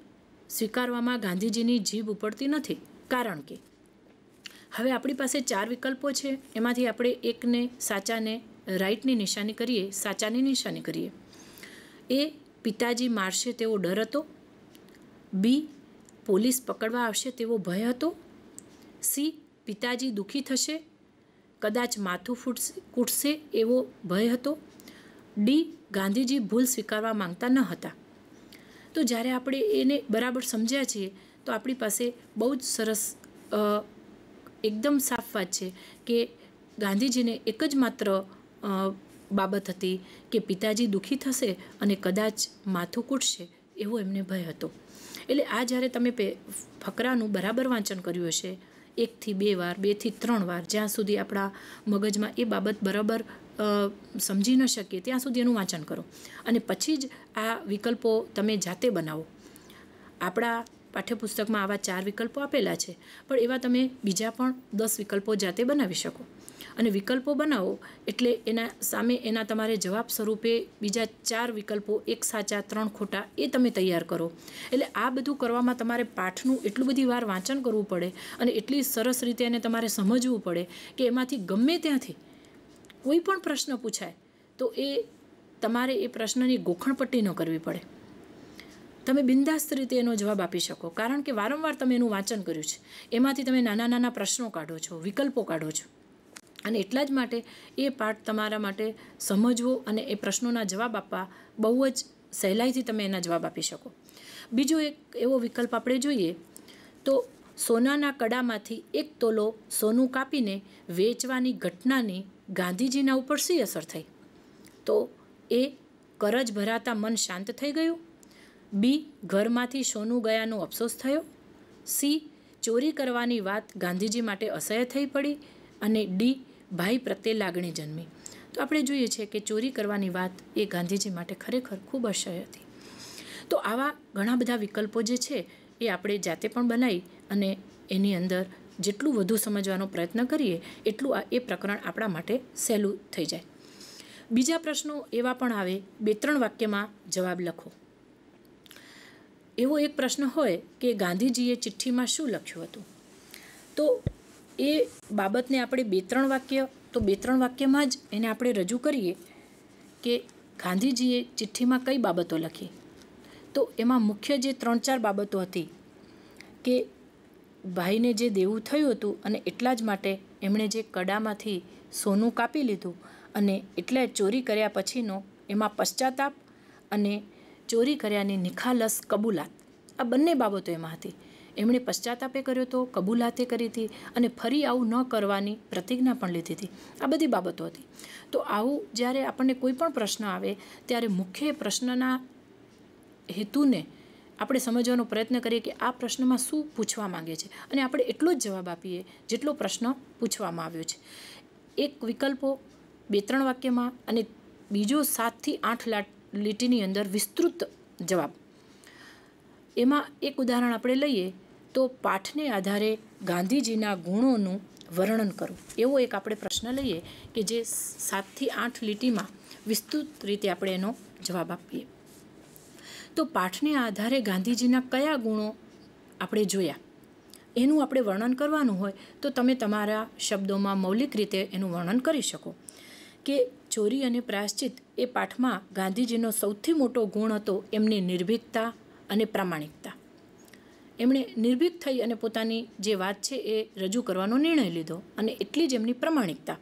[SPEAKER 1] સ્વીકારવામાં ગાંધીજીની જીભ ઉપડતી નથી કારણ કે હવે આપણી પાસે ચાર વિકલ્પો છે એમાંથી આપણે એકને સાચાને રાઈટની નિશાની કરીએ સાચાની નિશાની કરીએ એ પિતાજી મારશે તેવો ડર હતો બી પોલીસ પકડવા આવશે તેવો ભય હતો સી પિતાજી દુઃખી થશે કદાચ માથું ફૂટશે કૂટશે એવો ભય હતો ડી ગાંધીજી ભૂલ સ્વીકારવા માંગતા ન હતા તો જ્યારે આપણે એને બરાબર સમજ્યા છીએ તો આપણી પાસે બહુ જ સરસ એકદમ સાફ વાત છે કે ગાંધીજીને એક જ માત્ર બાબત હતી કે પિતાજી દુઃખી થશે અને કદાચ માથું કૂટશે એવો એમને ભય હતો એટલે આ જ્યારે તમે ફકરાનું બરાબર વાંચન કર્યું હશે એકથી બે વાર બેથી ત્રણ વાર જ્યાં સુધી આપણા મગજમાં એ બાબત બરાબર સમજી ન શકીએ ત્યાં સુધી એનું વાંચન કરો અને પછી જ આ વિકલ્પો તમે જાતે બનાવો આપણા પાઠ્યપુસ્તકમાં આવા ચાર વિકલ્પો આપેલા છે પણ એવા તમે બીજા પણ દસ વિકલ્પો જાતે બનાવી શકો અને વિકલ્પો બનાવો એટલે એના સામે એના તમારે જવાબ સ્વરૂપે બીજા ચાર વિકલ્પો એક સાચા ત્રણ ખોટા એ તમે તૈયાર કરો એટલે આ બધું કરવામાં તમારે પાઠનું એટલું બધી વાર વાંચન કરવું પડે અને એટલી સરસ રીતે એને તમારે સમજવું પડે કે એમાંથી ગમે ત્યાંથી કોઈ પણ પ્રશ્ન પૂછાય તો એ તમારે એ પ્રશ્નની ગોખણપટ્ટી ન કરવી પડે તમે બિંદાસ્ત રીતે એનો જવાબ આપી શકો કારણ કે વારંવાર તમે એનું વાંચન કર્યું છે એમાંથી તમે નાના નાના પ્રશ્નો કાઢો છો વિકલ્પો કાઢો છો અને એટલા જ માટે એ પાઠ તમારા માટે સમજવો અને એ પ્રશ્નોના જવાબ આપવા બહુ જ સહેલાઈથી તમે એના જવાબ આપી શકો બીજો એક એવો વિકલ્પ આપણે જોઈએ તો સોનાના કડામાંથી એક તોલો સોનું કાપીને વેચવાની ઘટનાની ગાંધીજીના ઉપર શી અસર થઈ તો એ કરજ ભરાતા મન શાંત થઈ ગયું બી ઘરમાંથી સોનું ગયાનો અફસોસ થયો સી ચોરી કરવાની વાત ગાંધીજી માટે અસહ્ય થઈ પડી અને ડી ભાઈ પ્રત્યે લાગણી જન્મી તો આપણે જોઈએ છે કે ચોરી કરવાની વાત એ ગાંધીજી માટે ખરેખર ખૂબ અસહ્ય હતી તો આવા ઘણા બધા વિકલ્પો જે છે એ આપણે જાતે પણ બનાવી અને એની અંદર જેટલું વધુ સમજવાનો પ્રયત્ન કરીએ એટલું એ પ્રકરણ આપણા માટે સહેલું થઈ જાય બીજા પ્રશ્નો એવા પણ આવે બે ત્રણ વાક્યમાં જવાબ લખો એવો એક પ્રશ્ન હોય કે ગાંધીજીએ ચિઠ્ઠીમાં શું લખ્યું હતું તો એ બાબતને આપણે બે ત્રણ વાક્ય તો બે ત્રણ વાક્યમાં જ એને આપણે રજૂ કરીએ કે ગાંધીજીએ ચિઠ્ઠીમાં કઈ બાબતો લખી તો એમાં મુખ્ય જે ત્રણ ચાર બાબતો હતી કે ભાઈને જે દેવું થયું હતું અને એટલા જ માટે એમણે જે કડામાંથી સોનું કાપી લીધું અને એટલે ચોરી કર્યા પછીનો એમાં પશ્ચાતાપ અને ચોરી કર્યાની નિખાલસ કબૂલાત આ બંને બાબતો એમાં હતી એમણે પશ્ચાતાપે કર્યો તો કબૂલાતે કરી હતી અને ફરી આવું ન કરવાની પ્રતિજ્ઞા પણ લીધી હતી આ બધી બાબતો હતી તો આવું જ્યારે આપણને કોઈ પણ પ્રશ્ન આવે ત્યારે મુખ્ય પ્રશ્નના હેતુને આપણે સમજવાનો પ્રયત્ન કરીએ કે આ પ્રશ્નમાં શું પૂછવા માંગે છે અને આપણે એટલો જ જવાબ આપીએ જેટલો પ્રશ્ન પૂછવામાં આવ્યો છે એક વિકલ્પો બે ત્રણ વાક્યમાં અને બીજો સાતથી આઠ લીટીની અંદર વિસ્તૃત જવાબ એમાં એક ઉદાહરણ આપણે લઈએ તો પાઠને આધારે ગાંધીજીના ગુણોનું વર્ણન કરો એવો એક આપણે પ્રશ્ન લઈએ કે જે સાતથી આઠ લીટીમાં વિસ્તૃત રીતે આપણે એનો જવાબ આપીએ તો પાઠને આધારે ગાંધીજીના કયા ગુણો આપણે જોયા એનું આપણે વર્ણન કરવાનું હોય તો તમે તમારા શબ્દોમાં મૌલિક રીતે એનું વર્ણન કરી શકો કે ચોરી અને પ્રાશ્ચિત એ પાઠમાં ગાંધીજીનો સૌથી મોટો ગુણ હતો એમની નિર્ભીકતા અને પ્રામાણિકતા એમણે નિર્ભીક થઈ અને પોતાની જે વાત છે એ રજૂ કરવાનો નિર્ણય લીધો અને એટલી જ એમની પ્રમાણિકતા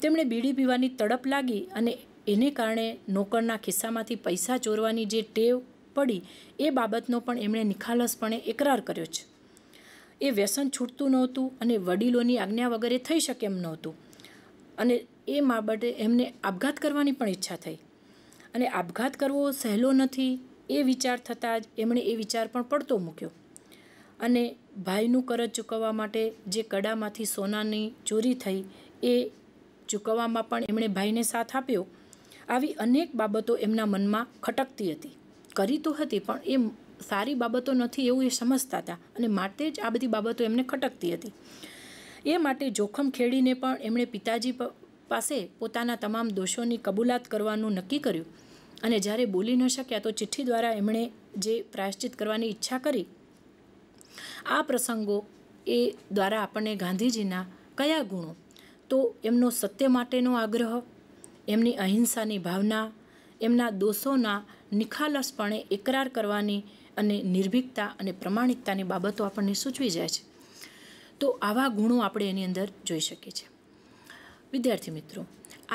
[SPEAKER 1] તેમણે બીડી પીવાની તડપ લાગી અને એને કારણે નોકરના ખિસ્સામાંથી પૈસા ચોરવાની જે ટેવ પડી એ બાબતનો પણ એમણે નિખાલસપણે એકરાર કર્યો છે એ વ્યસન છૂટતું નહોતું અને વડીલોની આજ્ઞા વગેરે થઈ શકે એમ નહોતું અને એ બાબતે એમને આપઘાત કરવાની પણ ઈચ્છા થઈ અને આપઘાત કરવો સહેલો નથી એ વિચાર થતાં જ એમણે એ વિચાર પણ પડતો મૂક્યો અને ભાઈનું કરજ ચૂકવવા માટે જે કડામાંથી સોનાની ચોરી થઈ એ ચૂકવવામાં પણ એમણે ભાઈને સાથ આપ્યો આવી અનેક બાબતો એમના મનમાં ખટકતી હતી કરી તો હતી પણ એ સારી બાબતો નથી એવું એ સમજતા હતા અને માટે જ આ બધી બાબતો એમને ખટકતી હતી એ માટે જોખમ ખેડીને પણ એમણે પિતાજી પાસે પોતાના તમામ દોષોની કબૂલાત કરવાનું નક્કી કર્યું અને જ્યારે બોલી ન શક્યા તો ચિઠ્ઠી દ્વારા એમણે જે પ્રાયશ્ચિત કરવાની ઈચ્છા કરી આ પ્રસંગો એ દ્વારા આપણને ગાંધીજીના કયા ગુણો તો એમનો સત્ય માટેનો આગ્રહ એમની અહિંસાની ભાવના એમના દોષોના નિખાલસપણે એકરાર કરવાની અને નિર્ભીકતા અને પ્રમાણિકતાની બાબતો આપણને સૂચવી જાય છે તો આવા ગુણો આપણે એની અંદર જોઈ શકીએ છીએ વિદ્યાર્થી મિત્રો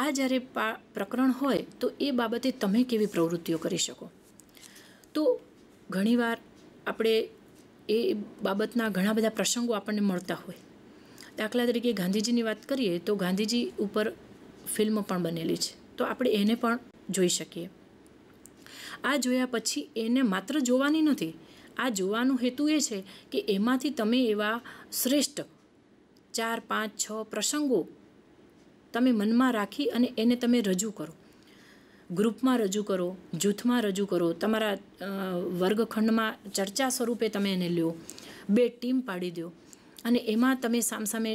[SPEAKER 1] આ જ્યારે પા પ્રકરણ હોય તો એ બાબતે તમે કેવી પ્રવૃત્તિઓ કરી શકો તો ઘણીવાર આપણે એ બાબતના ઘણા બધા પ્રસંગો આપણને મળતા હોય દાખલા તરીકે ગાંધીજીની વાત કરીએ તો ગાંધીજી ઉપર ફિલ્મ પણ બનેલી છે તો આપણે એને પણ જોઈ શકીએ આ જોયા પછી એને માત્ર જોવાની નથી આ જોવાનો હેતુ એ છે કે એમાંથી તમે એવા શ્રેષ્ઠ ચાર પાંચ છ પ્રસંગો તમે મનમાં રાખી અને એને તમે રજૂ કરો ગ્રુપમાં રજૂ કરો જૂથમાં રજૂ કરો તમારા વર્ગખંડમાં ચર્ચા સ્વરૂપે તમે એને લ્યો બે ટીમ પાડી દો અને એમાં તમે સામસામે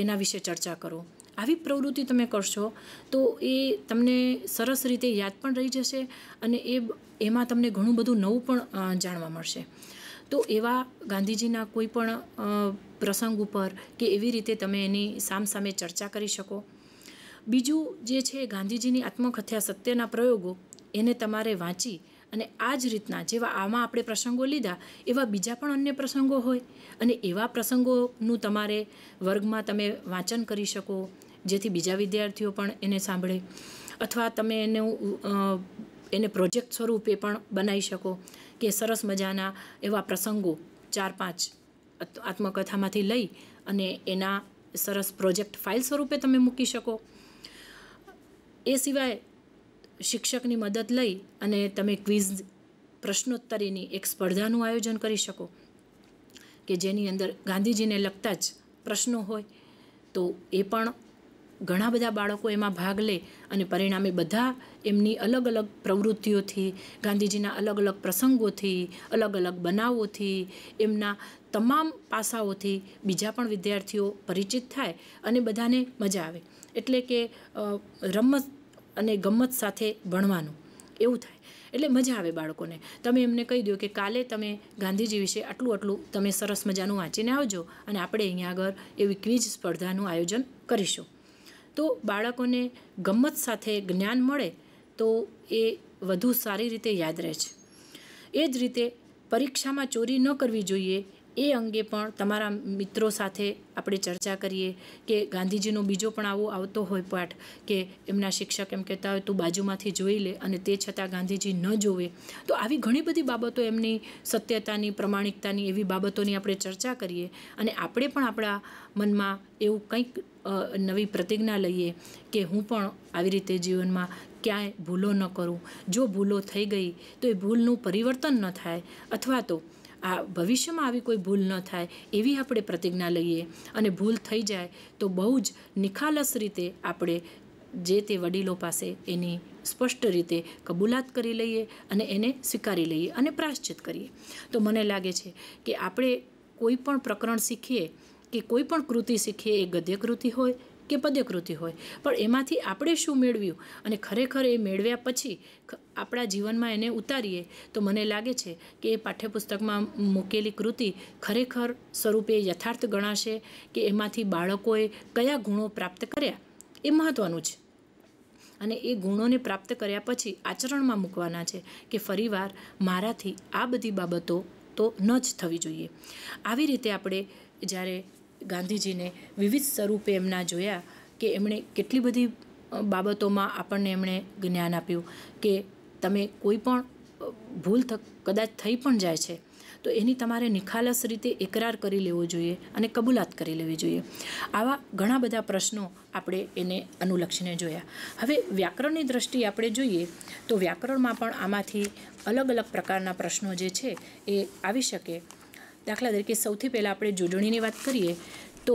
[SPEAKER 1] એના વિશે ચર્ચા કરો આવી પ્રવૃત્તિ તમે કરશો તો એ તમને સરસ રીતે યાદ પણ રહી જશે અને એ એમાં તમને ઘણું બધું નવું પણ જાણવા મળશે તો એવા ગાંધીજીના કોઈ પણ પ્રસંગ ઉપર કે એવી રીતે તમે એની સામસામે ચર્ચા કરી શકો બીજું જે છે ગાંધીજીની આત્મકથ્યા સત્યના પ્રયોગો એને તમારે વાંચી અને આ જ રીતના જેવા આમાં આપણે પ્રસંગો લીધા એવા બીજા પણ અન્ય પ્રસંગો હોય અને એવા પ્રસંગોનું તમારે વર્ગમાં તમે વાંચન કરી શકો જેથી બીજા વિદ્યાર્થીઓ પણ એને સાંભળે અથવા તમે એને એને પ્રોજેક્ટ સ્વરૂપે પણ બનાવી શકો કે સરસ મજાના એવા પ્રસંગો ચાર પાંચ આત્મકથામાંથી લઈ અને એના સરસ પ્રોજેક્ટ ફાઇલ સ્વરૂપે તમે મૂકી શકો એ સિવાય શિક્ષકની મદદ લઈ અને તમે ક્વિઝ પ્રશ્નોત્તરીની એક સ્પર્ધાનું આયોજન કરી શકો કે જેની અંદર ગાંધીજીને લગતા જ પ્રશ્નો હોય તો એ પણ ઘણા બધા બાળકો એમાં ભાગ લે અને પરિણામે બધા એમની અલગ અલગ પ્રવૃત્તિઓથી ગાંધીજીના અલગ અલગ પ્રસંગોથી અલગ અલગ બનાવોથી એમના તમામ પાસાઓથી બીજા પણ વિદ્યાર્થીઓ પરિચિત થાય અને બધાને મજા આવે એટલે કે રમત અને ગમત સાથે ભણવાનું એવું થાય એટલે મજા આવે બાળકોને તમે એમને કહી દો કે કાલે તમે ગાંધીજી વિશે આટલું આટલું તમે સરસ મજાનું વાંચીને આવજો અને આપણે અહીંયા આગળ એવી ક્વિઝ સ્પર્ધાનું આયોજન કરીશું તો બાળકોને ગમ્મત સાથે જ્ઞાન મળે તો એ વધુ સારી રીતે યાદ રહે છે એ જ રીતે પરીક્ષામાં ચોરી ન કરવી જોઈએ એ અંગે પણ તમારા મિત્રો સાથે આપણે ચર્ચા કરીએ કે ગાંધીજીનો બીજો પણ આવો આવતો હોય પાઠ કે એમના શિક્ષક એમ કહેતા હોય તું બાજુમાંથી જોઈ લે અને તે છતાં ગાંધીજી ન જોવે તો આવી ઘણી બધી બાબતો એમની સત્યતાની પ્રમાણિકતાની એવી બાબતોની આપણે ચર્ચા કરીએ અને આપણે પણ આપણા મનમાં એવું કંઈક નવી પ્રતિજ્ઞા લઈએ કે હું પણ આવી રીતે જીવનમાં ક્યાંય ભૂલો ન કરું જો ભૂલો થઈ ગઈ તો એ ભૂલનું પરિવર્તન ન થાય અથવા તો આ ભવિષ્યમાં આવી કોઈ ભૂલ ન થાય એવી આપણે પ્રતિજ્ઞા લઈએ અને ભૂલ થઈ જાય તો બહુ જ નિખાલસ રીતે આપણે જે તે વડીલો પાસે એની સ્પષ્ટ રીતે કબૂલાત કરી લઈએ અને એને સ્વીકારી લઈએ અને પ્રાશ્ચિત કરીએ તો મને લાગે છે કે આપણે કોઈ પણ પ્રકરણ શીખીએ કે કોઈ પણ કૃતિ શીખીએ એ ગદ્ય કૃતિ હોય કે પદ્યકૃતિ હોય પણ એમાંથી આપણે શું મેળવ્યું અને ખરેખર એ મેળવ્યા પછી આપણા જીવનમાં એને ઉતારીએ તો મને લાગે છે કે એ પાઠ્યપુસ્તકમાં મૂકેલી કૃતિ ખરેખર સ્વરૂપે યથાર્થ ગણાશે કે એમાંથી બાળકોએ કયા ગુણો પ્રાપ્ત કર્યા એ મહત્ત્વનું છે અને એ ગુણોને પ્રાપ્ત કર્યા પછી આચરણમાં મૂકવાના છે કે ફરીવાર મારાથી આ બધી બાબતો તો ન જ થવી જોઈએ આવી રીતે આપણે જ્યારે ગાંધીજીને વિવિધ સ્વરૂપે એમના જોયા કે એમણે કેટલી બધી બાબતોમાં આપણને એમણે જ્ઞાન આપ્યું કે તમે કોઈ પણ ભૂલ કદાચ થઈ પણ જાય છે તો એની તમારે નિખાલસ રીતે એકરાર કરી લેવો જોઈએ અને કબૂલાત કરી લેવી જોઈએ આવા ઘણા બધા પ્રશ્નો આપણે એને અનુલક્ષીને જોયા હવે વ્યાકરણની દ્રષ્ટિએ આપણે જોઈએ તો વ્યાકરણમાં પણ આમાંથી અલગ અલગ પ્રકારના પ્રશ્નો જે છે એ આવી શકે દાખલા તરીકે સૌથી પહેલાં આપણે જોડણીની વાત કરીએ તો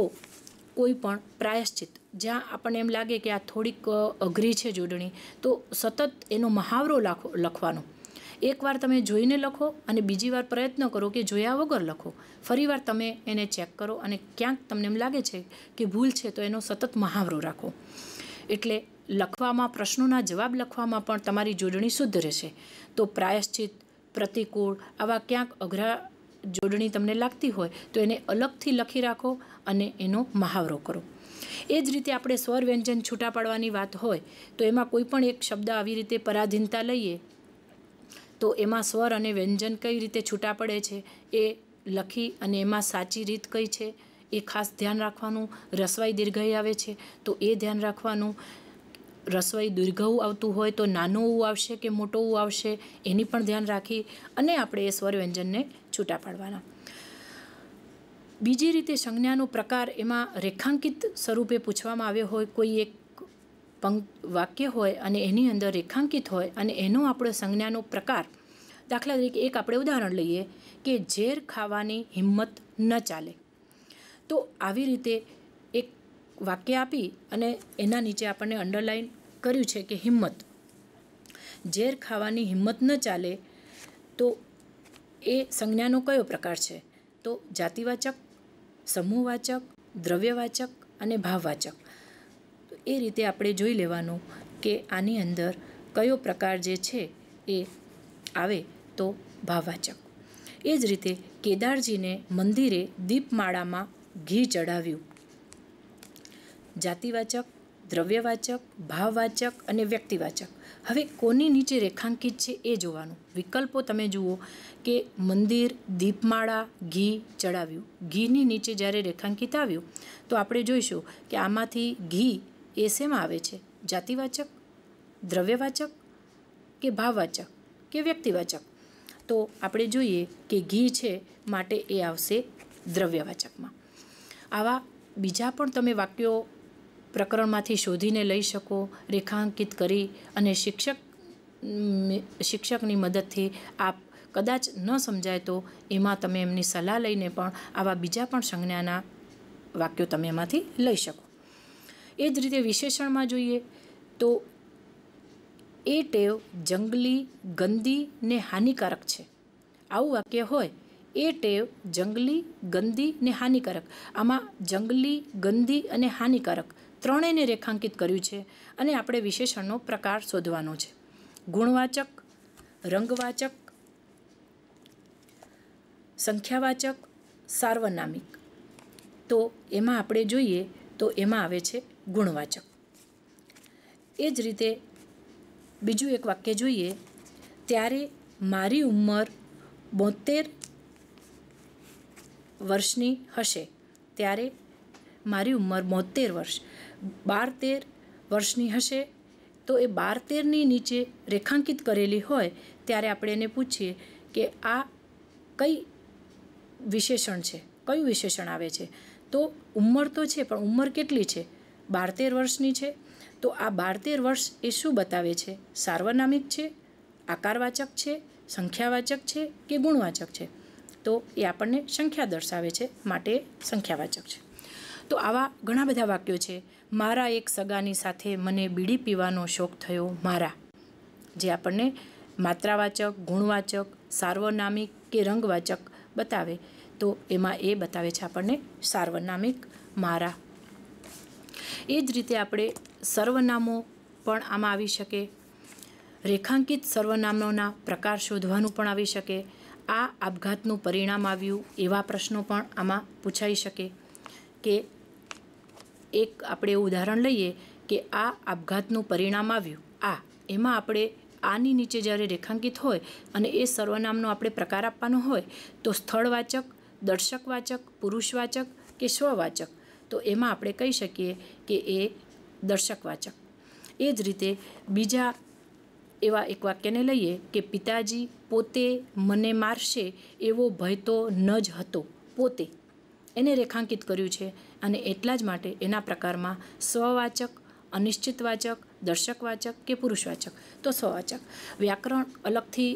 [SPEAKER 1] કોઈ પણ પ્રાયશ્ચિત જ્યાં આપણને એમ લાગે કે આ થોડીક અઘરી છે જોડણી તો સતત એનો મહાવરો લાખો લખવાનો એકવાર તમે જોઈને લખો અને બીજી વાર પ્રયત્ન કરો કે જોયા વગર લખો ફરીવાર તમે એને ચેક કરો અને ક્યાંક તમને એમ લાગે છે કે ભૂલ છે તો એનો સતત મહાવરો રાખો એટલે લખવામાં પ્રશ્નોના જવાબ લખવામાં પણ તમારી જોડણી શુદ્ધ રહેશે તો પ્રાયશ્ચિત પ્રતિકૂળ આવા ક્યાંક અઘરા જોડણી તમને લાગતી હોય તો એને અલગથી લખી રાખો અને એનો મહાવરો કરો એ જ રીતે આપણે સ્વર વ્યંજન છૂટા પાડવાની વાત હોય તો એમાં કોઈ પણ એક શબ્દ આવી રીતે પરાધીનતા લઈએ તો એમાં સ્વર અને વ્યંજન કઈ રીતે છૂટા પડે છે એ લખી અને એમાં સાચી રીત કઈ છે એ ખાસ ધ્યાન રાખવાનું રસવાઈ દીર્ઘઈ આવે છે તો એ ધ્યાન રાખવાનું રસવાઈ દીર્ઘવું આવતું હોય તો નાનો નાનું આવશે કે મોટો ઉ આવશે એની પણ ધ્યાન રાખી અને આપણે એ સ્વર વ્યંજનને છૂટા પાડવાના બીજી રીતે સંજ્ઞાનો પ્રકાર એમાં રેખાંકિત સ્વરૂપે પૂછવામાં આવ્યો હોય કોઈ એક પંક વાક્ય હોય અને એની અંદર રેખાંકિત હોય અને એનો આપણો સંજ્ઞાનો પ્રકાર દાખલા તરીકે એક આપણે ઉદાહરણ લઈએ કે ઝેર ખાવાની હિંમત ન ચાલે તો આવી રીતે એક વાક્ય આપી અને એના નીચે આપણને અંડરલાઇન કર્યું છે કે હિંમત ઝેર ખાવાની હિંમત ન ચાલે તો એ સંજ્ઞાનો કયો પ્રકાર છે તો જાતિવાચક સમૂહવાચક દ્રવ્યવાચક અને ભાવવાચક એ રીતે આપણે જોઈ લેવાનું કે આની અંદર કયો પ્રકાર જે છે એ આવે તો ભાવવાચક એ જ રીતે કેદારજીને મંદિરે દીપમાળામાં ઘી ચઢાવ્યું જાતિવાચક દ્રવ્યવાચક ભાવવાચક અને વ્યક્તિવાચક હવે કોની નીચે રેખાંકિત છે એ જોવાનું વિકલ્પો તમે જુઓ કે મંદિર દીપમાળા ઘી ચડાવ્યું ઘીની નીચે જ્યારે રેખાંકિત આવ્યું તો આપણે જોઈશું કે આમાંથી ઘી એ શેમાં આવે છે જાતિવાચક દ્રવ્યવાચક કે ભાવવાચક કે વ્યક્તિવાચક તો આપણે જોઈએ કે ઘી છે માટે એ આવશે દ્રવ્યવાચકમાં આવા બીજા પણ તમે વાક્યો પ્રકરણમાંથી શોધીને લઈ શકો રેખાંકિત કરી અને શિક્ષક શિક્ષકની મદદથી આપ કદાચ ન સમજાય તો એમાં તમે એમની સલાહ લઈને પણ આવા બીજા પણ સંજ્ઞાના વાક્યો તમે એમાંથી લઈ શકો એ જ રીતે વિશેષણમાં જોઈએ તો એ ટેવ જંગલી ગંદી ને હાનિકારક છે આવું વાક્ય હોય એ ટેવ જંગલી ગંદી ને હાનિકારક આમાં જંગલી ગંદી અને હાનિકારક ત્રણેયને રેખાંકિત કર્યું છે અને આપણે વિશેષણનો પ્રકાર શોધવાનો છે ગુણવાચક રંગવાચક સંખ્યાવાચક સાર્વનામિક તો એમાં આપણે જોઈએ તો એમાં આવે છે ગુણવાચક એ જ રીતે બીજું એક વાક્ય જોઈએ ત્યારે મારી ઉંમર બોતેર વર્ષની હશે ત્યારે મારી ઉંમર બોતેર વર્ષ બાર તેર વર્ષની હશે તો એ બાર તેરની નીચે રેખાંકિત કરેલી હોય ત્યારે આપણે એને પૂછીએ કે આ કઈ વિશેષણ છે કયું વિશેષણ આવે છે તો ઉંમર તો છે પણ ઉંમર કેટલી છે બાર તેર વર્ષની છે તો આ બાર તેર વર્ષ એ શું બતાવે છે સાર્વનામિક છે આકારવાચક છે સંખ્યાવાચક છે કે ગુણવાચક છે તો એ આપણને સંખ્યા દર્શાવે છે માટે સંખ્યાવાચક છે તો આવા ઘણા બધા વાક્યો છે મારા એક સગાની સાથે મને બીડી પીવાનો શોખ થયો મારા જે આપણને માત્રાવાચક ગુણવાચક સાર્વનામિક કે રંગવાચક બતાવે તો એમાં એ બતાવે છે આપણને સાર્વનામિક મારા એ જ રીતે આપણે સર્વનામો પણ આમાં આવી શકે રેખાંકિત સર્વનામોના પ્રકાર શોધવાનું પણ આવી શકે આ આપઘાતનું પરિણામ આવ્યું એવા પ્રશ્નો પણ આમાં પૂછાઈ શકે કે એક આપણે ઉદાહરણ લઈએ કે આ આપઘાતનું પરિણામ આવ્યું આ એમાં આપણે આની નીચે જ્યારે રેખાંકિત હોય અને એ સર્વનામનો આપણે પ્રકાર આપવાનો હોય તો સ્થળવાચક દર્શકવાચક પુરુષવાચક કે સ્વવાચક તો એમાં આપણે કહી શકીએ કે એ દર્શકવાચક એ જ રીતે બીજા એવા એક વાક્યને લઈએ કે પિતાજી પોતે મને મારશે એવો ભય તો ન જ હતો પોતે એને રેખાંકિત કર્યું છે અને એટલા જ માટે એના પ્રકારમાં સ્વવાચક અનિશ્ચિતવાચક દર્શકવાચક કે પુરુષવાચક તો સ્વવાચક વ્યાકરણ અલગથી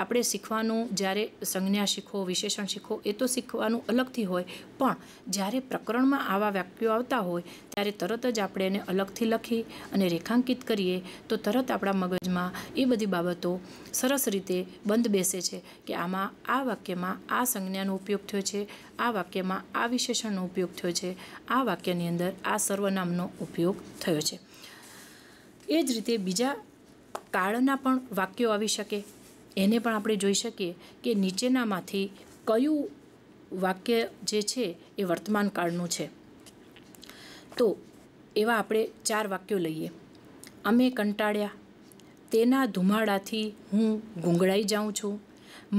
[SPEAKER 1] આપણે શીખવાનું જ્યારે સંજ્ઞા શીખો વિશેષણ શીખો એ તો શીખવાનું અલગથી હોય પણ જ્યારે પ્રકરણમાં આવા વાક્યો આવતા હોય ત્યારે તરત જ આપણે એને અલગથી લખી અને રેખાંકિત કરીએ તો તરત આપણા મગજમાં એ બધી બાબતો સરસ રીતે બંધ બેસે છે કે આમાં આ વાક્યમાં આ સંજ્ઞાનો ઉપયોગ થયો છે આ વાક્યમાં આ વિશેષણનો ઉપયોગ થયો છે આ વાક્યની અંદર આ સર્વનામનો ઉપયોગ થયો છે એ જ રીતે બીજા કાળના પણ વાક્યો આવી શકે એને પણ આપણે જોઈ શકીએ કે નીચેનામાંથી કયું વાક્ય જે છે એ વર્તમાન કાળનું છે તો એવા આપણે ચાર વાક્યો લઈએ અમે કંટાળ્યા તેના ધુમાડાથી હું ગૂંગળાઈ જાઉં છું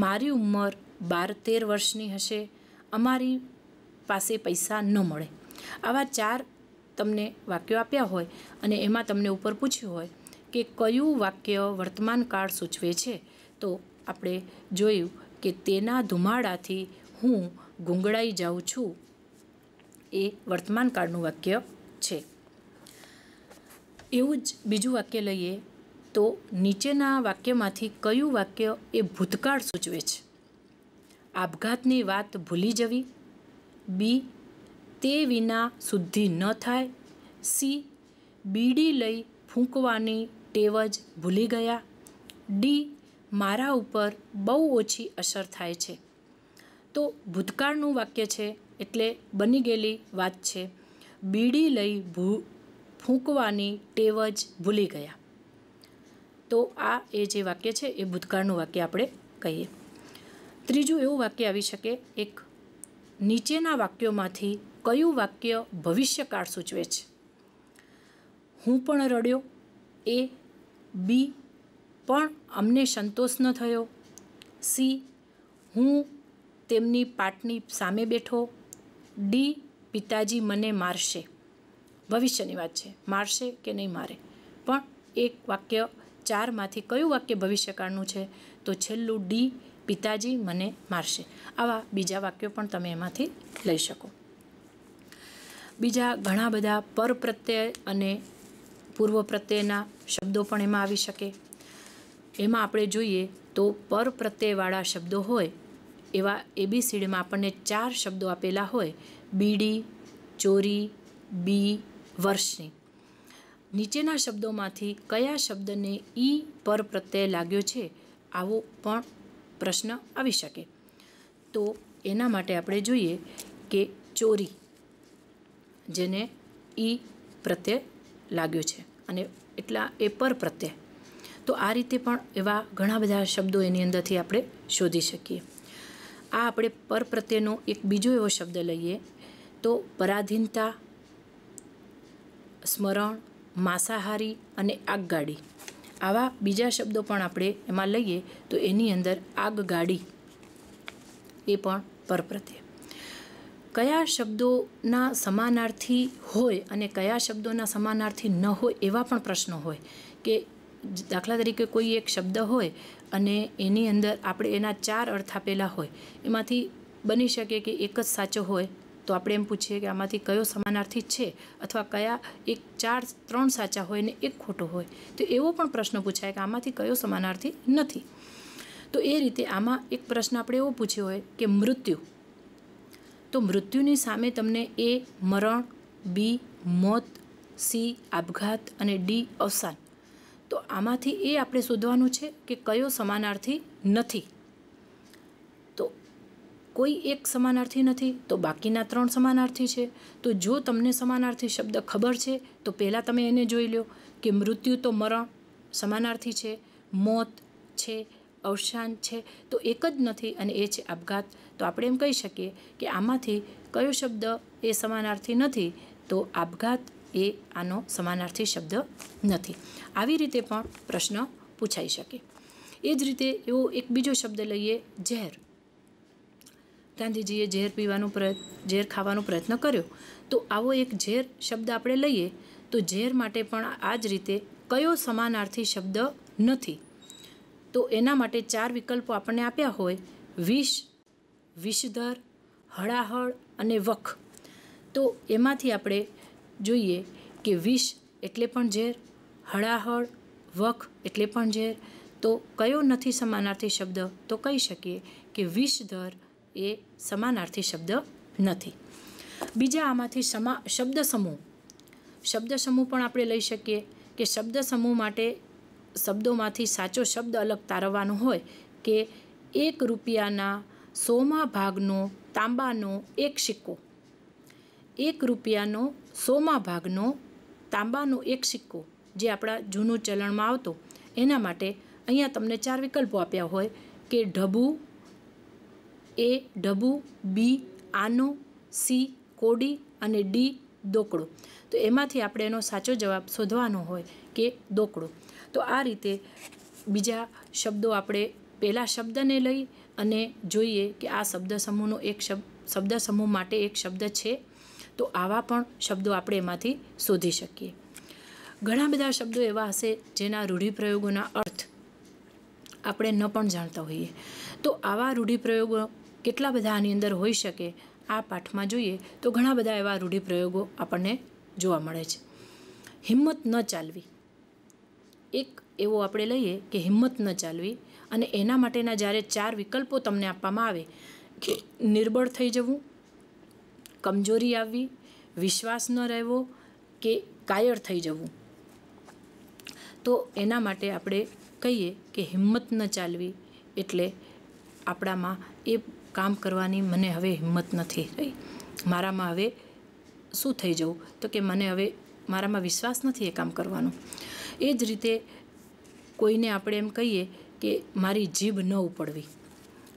[SPEAKER 1] મારી ઉંમર બાર તેર વર્ષની હશે અમારી પાસે પૈસા ન મળે આવા ચાર તમને વાક્યો આપ્યા હોય અને એમાં તમને ઉપર પૂછ્યું હોય કે કયું વાક્ય વર્તમાન કાળ સૂચવે છે તો આપણે જોયું કે તેના ધુમાડાથી હું ગૂંગળાઈ જાઉં છું એ વર્તમાનકાળનું વાક્ય છે એવું જ બીજું વાક્ય લઈએ તો નીચેના વાક્યમાંથી કયું વાક્ય એ ભૂતકાળ સૂચવે છે આપઘાતની વાત ભૂલી જવી બી તે વિના શુદ્ધિ ન થાય સી બીડી લઈ ફૂંકવાની ટેવ જ ભૂલી ગયા ડી મારા ઉપર બહુ ઓછી અસર થાય છે તો ભૂતકાળનું વાક્ય છે એટલે બની ગયેલી વાત છે બીડી લઈ ભૂ ફૂંકવાની ટેવ જ ભૂલી ગયા તો આ એ જે વાક્ય છે એ ભૂતકાળનું વાક્ય આપણે કહીએ ત્રીજું એવું વાક્ય આવી શકે એક નીચેના વાક્યોમાંથી કયું વાક્ય ભવિષ્યકાળ સૂચવે છે હું પણ રડ્યો એ બી પણ અમને સંતોષ ન થયો સી હું તેમની પાટની સામે બેઠો ડી પિતાજી મને મારશે ભવિષ્યની વાત છે મારશે કે નહીં મારે પણ એક વાક્ય ચારમાંથી કયું વાક્ય ભવિષ્યકાળનું છે તો છેલ્લું ડી પિતાજી મને મારશે આવા બીજા વાક્યો પણ તમે એમાંથી લઈ શકો બીજા ઘણા બધા પર પ્રત્યય અને પૂર્વ પ્રત્યયના શબ્દો પણ એમાં આવી શકે એમાં આપણે જોઈએ તો પર પ્રત્યયવાળા શબ્દો હોય એવા એબીસીડીમાં આપણને ચાર શબ્દો આપેલા હોય બીડી ચોરી બી વર્ષની નીચેના શબ્દોમાંથી કયા શબ્દને ઈ પર પ્રત્યય લાગ્યો છે આવો પણ પ્રશ્ન આવી શકે તો એના માટે આપણે જોઈએ કે ચોરી જેને ઈ પ્રત્યય લાગ્યો છે અને એટલા એ પર પ્રત્યય તો આ રીતે પણ એવા ઘણા બધા શબ્દો એની અંદરથી આપણે શોધી શકીએ આ આપણે પર પ્રત્યેનો એક બીજો એવો શબ્દ લઈએ તો પરાધીનતા સ્મરણ માંસાહારી અને આગગાડી આવા બીજા શબ્દો પણ આપણે એમાં લઈએ તો એની અંદર આગગાડી એ પણ પર પ્રત્યે કયા શબ્દોના સમાનાર્થી હોય અને કયા શબ્દોના સમાનાર્થી ન હોય એવા પણ પ્રશ્નો હોય કે દાખલા તરીકે કોઈ એક શબ્દ હોય અને એની અંદર આપણે એના ચાર અર્થ આપેલા હોય એમાંથી બની શકે કે એક જ સાચો હોય તો આપણે એમ પૂછીએ કે આમાંથી કયો સમાનાર્થી છે અથવા કયા એક ચાર ત્રણ સાચા હોય ને એક ખોટો હોય તો એવો પણ પ્રશ્ન પૂછાય કે આમાંથી કયો સમાનાર્થી નથી તો એ રીતે આમાં એક પ્રશ્ન આપણે એવો પૂછ્યો હોય કે મૃત્યુ તો મૃત્યુની સામે તમને એ મરણ બી મોત સી આપઘાત અને ડી અવસાન તો આમાંથી એ આપણે શોધવાનું છે કે કયો સમાનાર્થી નથી તો કોઈ એક સમાનાર્થી નથી તો બાકીના ત્રણ સમાનાર્થી છે તો જો તમને સમાનાર્થી શબ્દ ખબર છે તો પહેલાં તમે એને જોઈ લો કે મૃત્યુ તો મરણ સમાનાર્થી છે મોત છે અવસાન છે તો એક જ નથી અને એ છે આપઘાત તો આપણે એમ કહી શકીએ કે આમાંથી કયો શબ્દ એ સમાનાર્થી નથી તો આપઘાત એ આનો સમાનાર્થી શબ્દ નથી આવી રીતે પણ પ્રશ્ન પૂછાઈ શકે એ જ રીતે એવો એક બીજો શબ્દ લઈએ ઝેર ગાંધીજીએ ઝેર પીવાનો પ્રયત્ન ઝેર ખાવાનો પ્રયત્ન કર્યો તો આવો એક ઝેર શબ્દ આપણે લઈએ તો ઝેર માટે પણ આ જ રીતે કયો સમાનાર્થી શબ્દ નથી તો એના માટે ચાર વિકલ્પો આપણને આપ્યા હોય વિષ વિષધર હળાહળ અને વખ તો એમાંથી આપણે જોઈએ કે વિષ એટલે પણ ઝેર હળાહળ વખ એટલે પણ ઝેર તો કયો નથી સમાનાર્થી શબ્દ તો કહી શકીએ કે વિષધર એ સમાનાર્થી શબ્દ નથી બીજા આમાંથી સમા શબ્દ સમૂહ શબ્દ સમૂહ પણ આપણે લઈ શકીએ કે શબ્દ સમૂહ માટે શબ્દોમાંથી સાચો શબ્દ અલગ તારવવાનો હોય કે એક રૂપિયાના સોમાં ભાગનો તાંબાનો એક સિક્કો એક રૂપિયાનો સોમાં ભાગનો તાંબાનો એક સિક્કો જે આપણા જૂનું ચલણમાં આવતો એના માટે અહીંયા તમને ચાર વિકલ્પો આપ્યા હોય કે ઢબુ એ ઢબુ બી આનો સી કોડી અને ડી દોકડો તો એમાંથી આપણે એનો સાચો જવાબ શોધવાનો હોય કે દોકડો તો આ રીતે બીજા શબ્દો આપણે પહેલાં શબ્દને લઈ અને જોઈએ કે આ શબ્દ સમૂહનો એક શબ્દ શબ્દ સમૂહ માટે એક શબ્દ છે તો આવા પણ શબ્દો આપણે એમાંથી શોધી શકીએ ઘણા બધા શબ્દો એવા હશે જેના રૂઢિપ્રયોગોના અર્થ આપણે ન પણ જાણતા હોઈએ તો આવા રૂઢિપ્રયોગો કેટલા બધા આની અંદર હોઈ શકે આ પાઠમાં જોઈએ તો ઘણા બધા એવા રૂઢિપ્રયોગો આપણને જોવા મળે છે હિંમત ન ચાલવી એક એવો આપણે લઈએ કે હિંમત ન ચાલવી અને એના માટેના જ્યારે ચાર વિકલ્પો તમને આપવામાં આવે કે નિર્બળ થઈ જવું કમજોરી આવવી વિશ્વાસ ન રહેવો કે કાયર થઈ જવું તો એના માટે આપણે કહીએ કે હિંમત ન ચાલવી એટલે આપણામાં એ કામ કરવાની મને હવે હિંમત નથી રહી મારામાં હવે શું થઈ જવું તો કે મને હવે મારામાં વિશ્વાસ નથી એ કામ કરવાનો એ જ રીતે કોઈને આપણે એમ કહીએ કે મારી જીભ ન ઉપડવી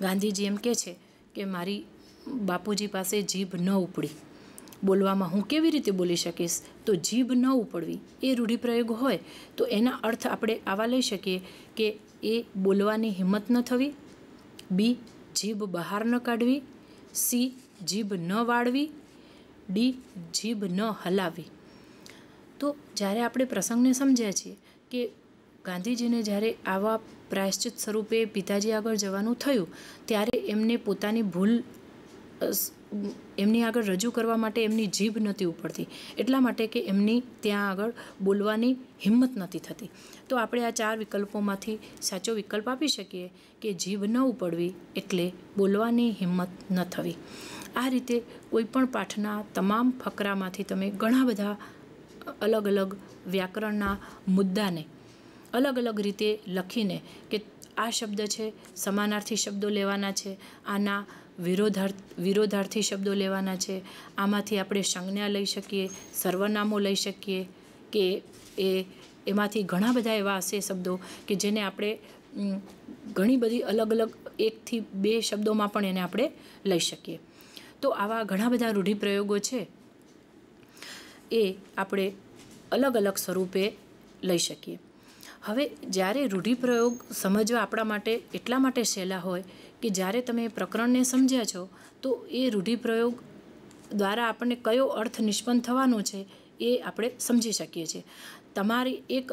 [SPEAKER 1] ગાંધીજી એમ કહે છે કે મારી બાપુજી પાસે જીભ ન ઉપડી બોલવામાં હું કેવી રીતે બોલી શકીશ તો જીભ ન ઉપડવી એ રૂઢિપ્રયોગ હોય તો એના અર્થ આપણે આવા લઈ શકીએ કે એ બોલવાની હિંમત ન થવી બી જીભ બહાર ન કાઢવી સી જીભ ન વાળવી ડી જીભ ન હલાવી તો જ્યારે આપણે પ્રસંગને સમજ્યા છીએ કે ગાંધીજીને જ્યારે આવા પ્રાયશ્ચિત સ્વરૂપે પિતાજી આગળ જવાનું થયું ત્યારે એમને પોતાની ભૂલ એમની આગળ રજૂ કરવા માટે એમની જીભ નથી ઉપડતી એટલા માટે કે એમની ત્યાં આગળ બોલવાની હિંમત નથી થતી તો આપણે આ ચાર વિકલ્પોમાંથી સાચો વિકલ્પ આપી શકીએ કે જીભ ન ઉપડવી એટલે બોલવાની હિંમત ન થવી આ રીતે કોઈપણ પાઠના તમામ ફકરામાંથી તમે ઘણા બધા અલગ અલગ વ્યાકરણના મુદ્દાને અલગ અલગ રીતે લખીને કે આ શબ્દ છે સમાનાર્થી શબ્દો લેવાના છે આના વિરોધાર્થ વિરોધાર્થી શબ્દો લેવાના છે આમાંથી આપણે સંજ્ઞા લઈ શકીએ સર્વનામો લઈ શકીએ કે એ એમાંથી ઘણા બધા એવા હશે શબ્દો કે જેને આપણે ઘણી બધી અલગ અલગ એકથી બે શબ્દોમાં પણ એને આપણે લઈ શકીએ તો આવા ઘણા બધા રૂઢિપ્રયોગો છે એ આપણે અલગ અલગ સ્વરૂપે લઈ શકીએ હવે જ્યારે રૂઢિપ્રયોગ સમજવા આપણા માટે એટલા માટે સહેલા હોય કે જ્યારે તમે એ પ્રકરણને સમજ્યા છો તો એ રૂઢિપ્રયોગ દ્વારા આપણને કયો અર્થ નિષ્પન્ન થવાનો છે એ આપણે સમજી શકીએ છીએ તમારી એક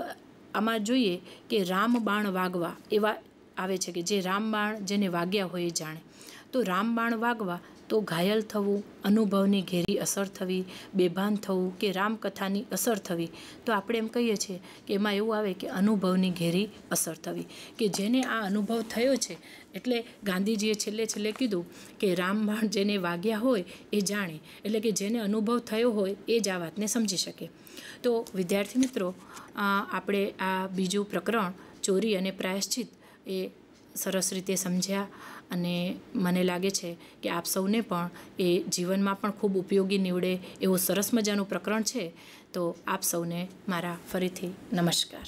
[SPEAKER 1] આમાં જોઈએ કે રામ બાણ વાગવા એવા આવે છે કે જે રામબાણ જેને વાગ્યા હોય એ જાણે તો રામબાણ વાગવા તો ઘાયલ થવું અનુભવની ઘેરી અસર થવી બેભાન થવું કે રામકથાની અસર થવી તો આપણે એમ કહીએ છીએ કે એમાં એવું આવે કે અનુભવની ઘેરી અસર થવી કે જેને આ અનુભવ થયો છે એટલે ગાંધીજીએ છેલ્લે છેલ્લે કીધું કે રામબાણ જેને વાગ્યા હોય એ જાણે એટલે કે જેને અનુભવ થયો હોય એ જ આ વાતને સમજી શકે તો વિદ્યાર્થી મિત્રો આપણે આ બીજું પ્રકરણ ચોરી અને પ્રાયશ્ચિત એ સરસ રીતે સમજ્યા અને મને લાગે છે કે આપ સૌને પણ એ જીવનમાં પણ ખૂબ ઉપયોગી નીવડે એવું સરસ મજાનું પ્રકરણ છે તો આપ સૌને મારા ફરીથી નમસ્કાર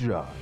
[SPEAKER 1] Ninja.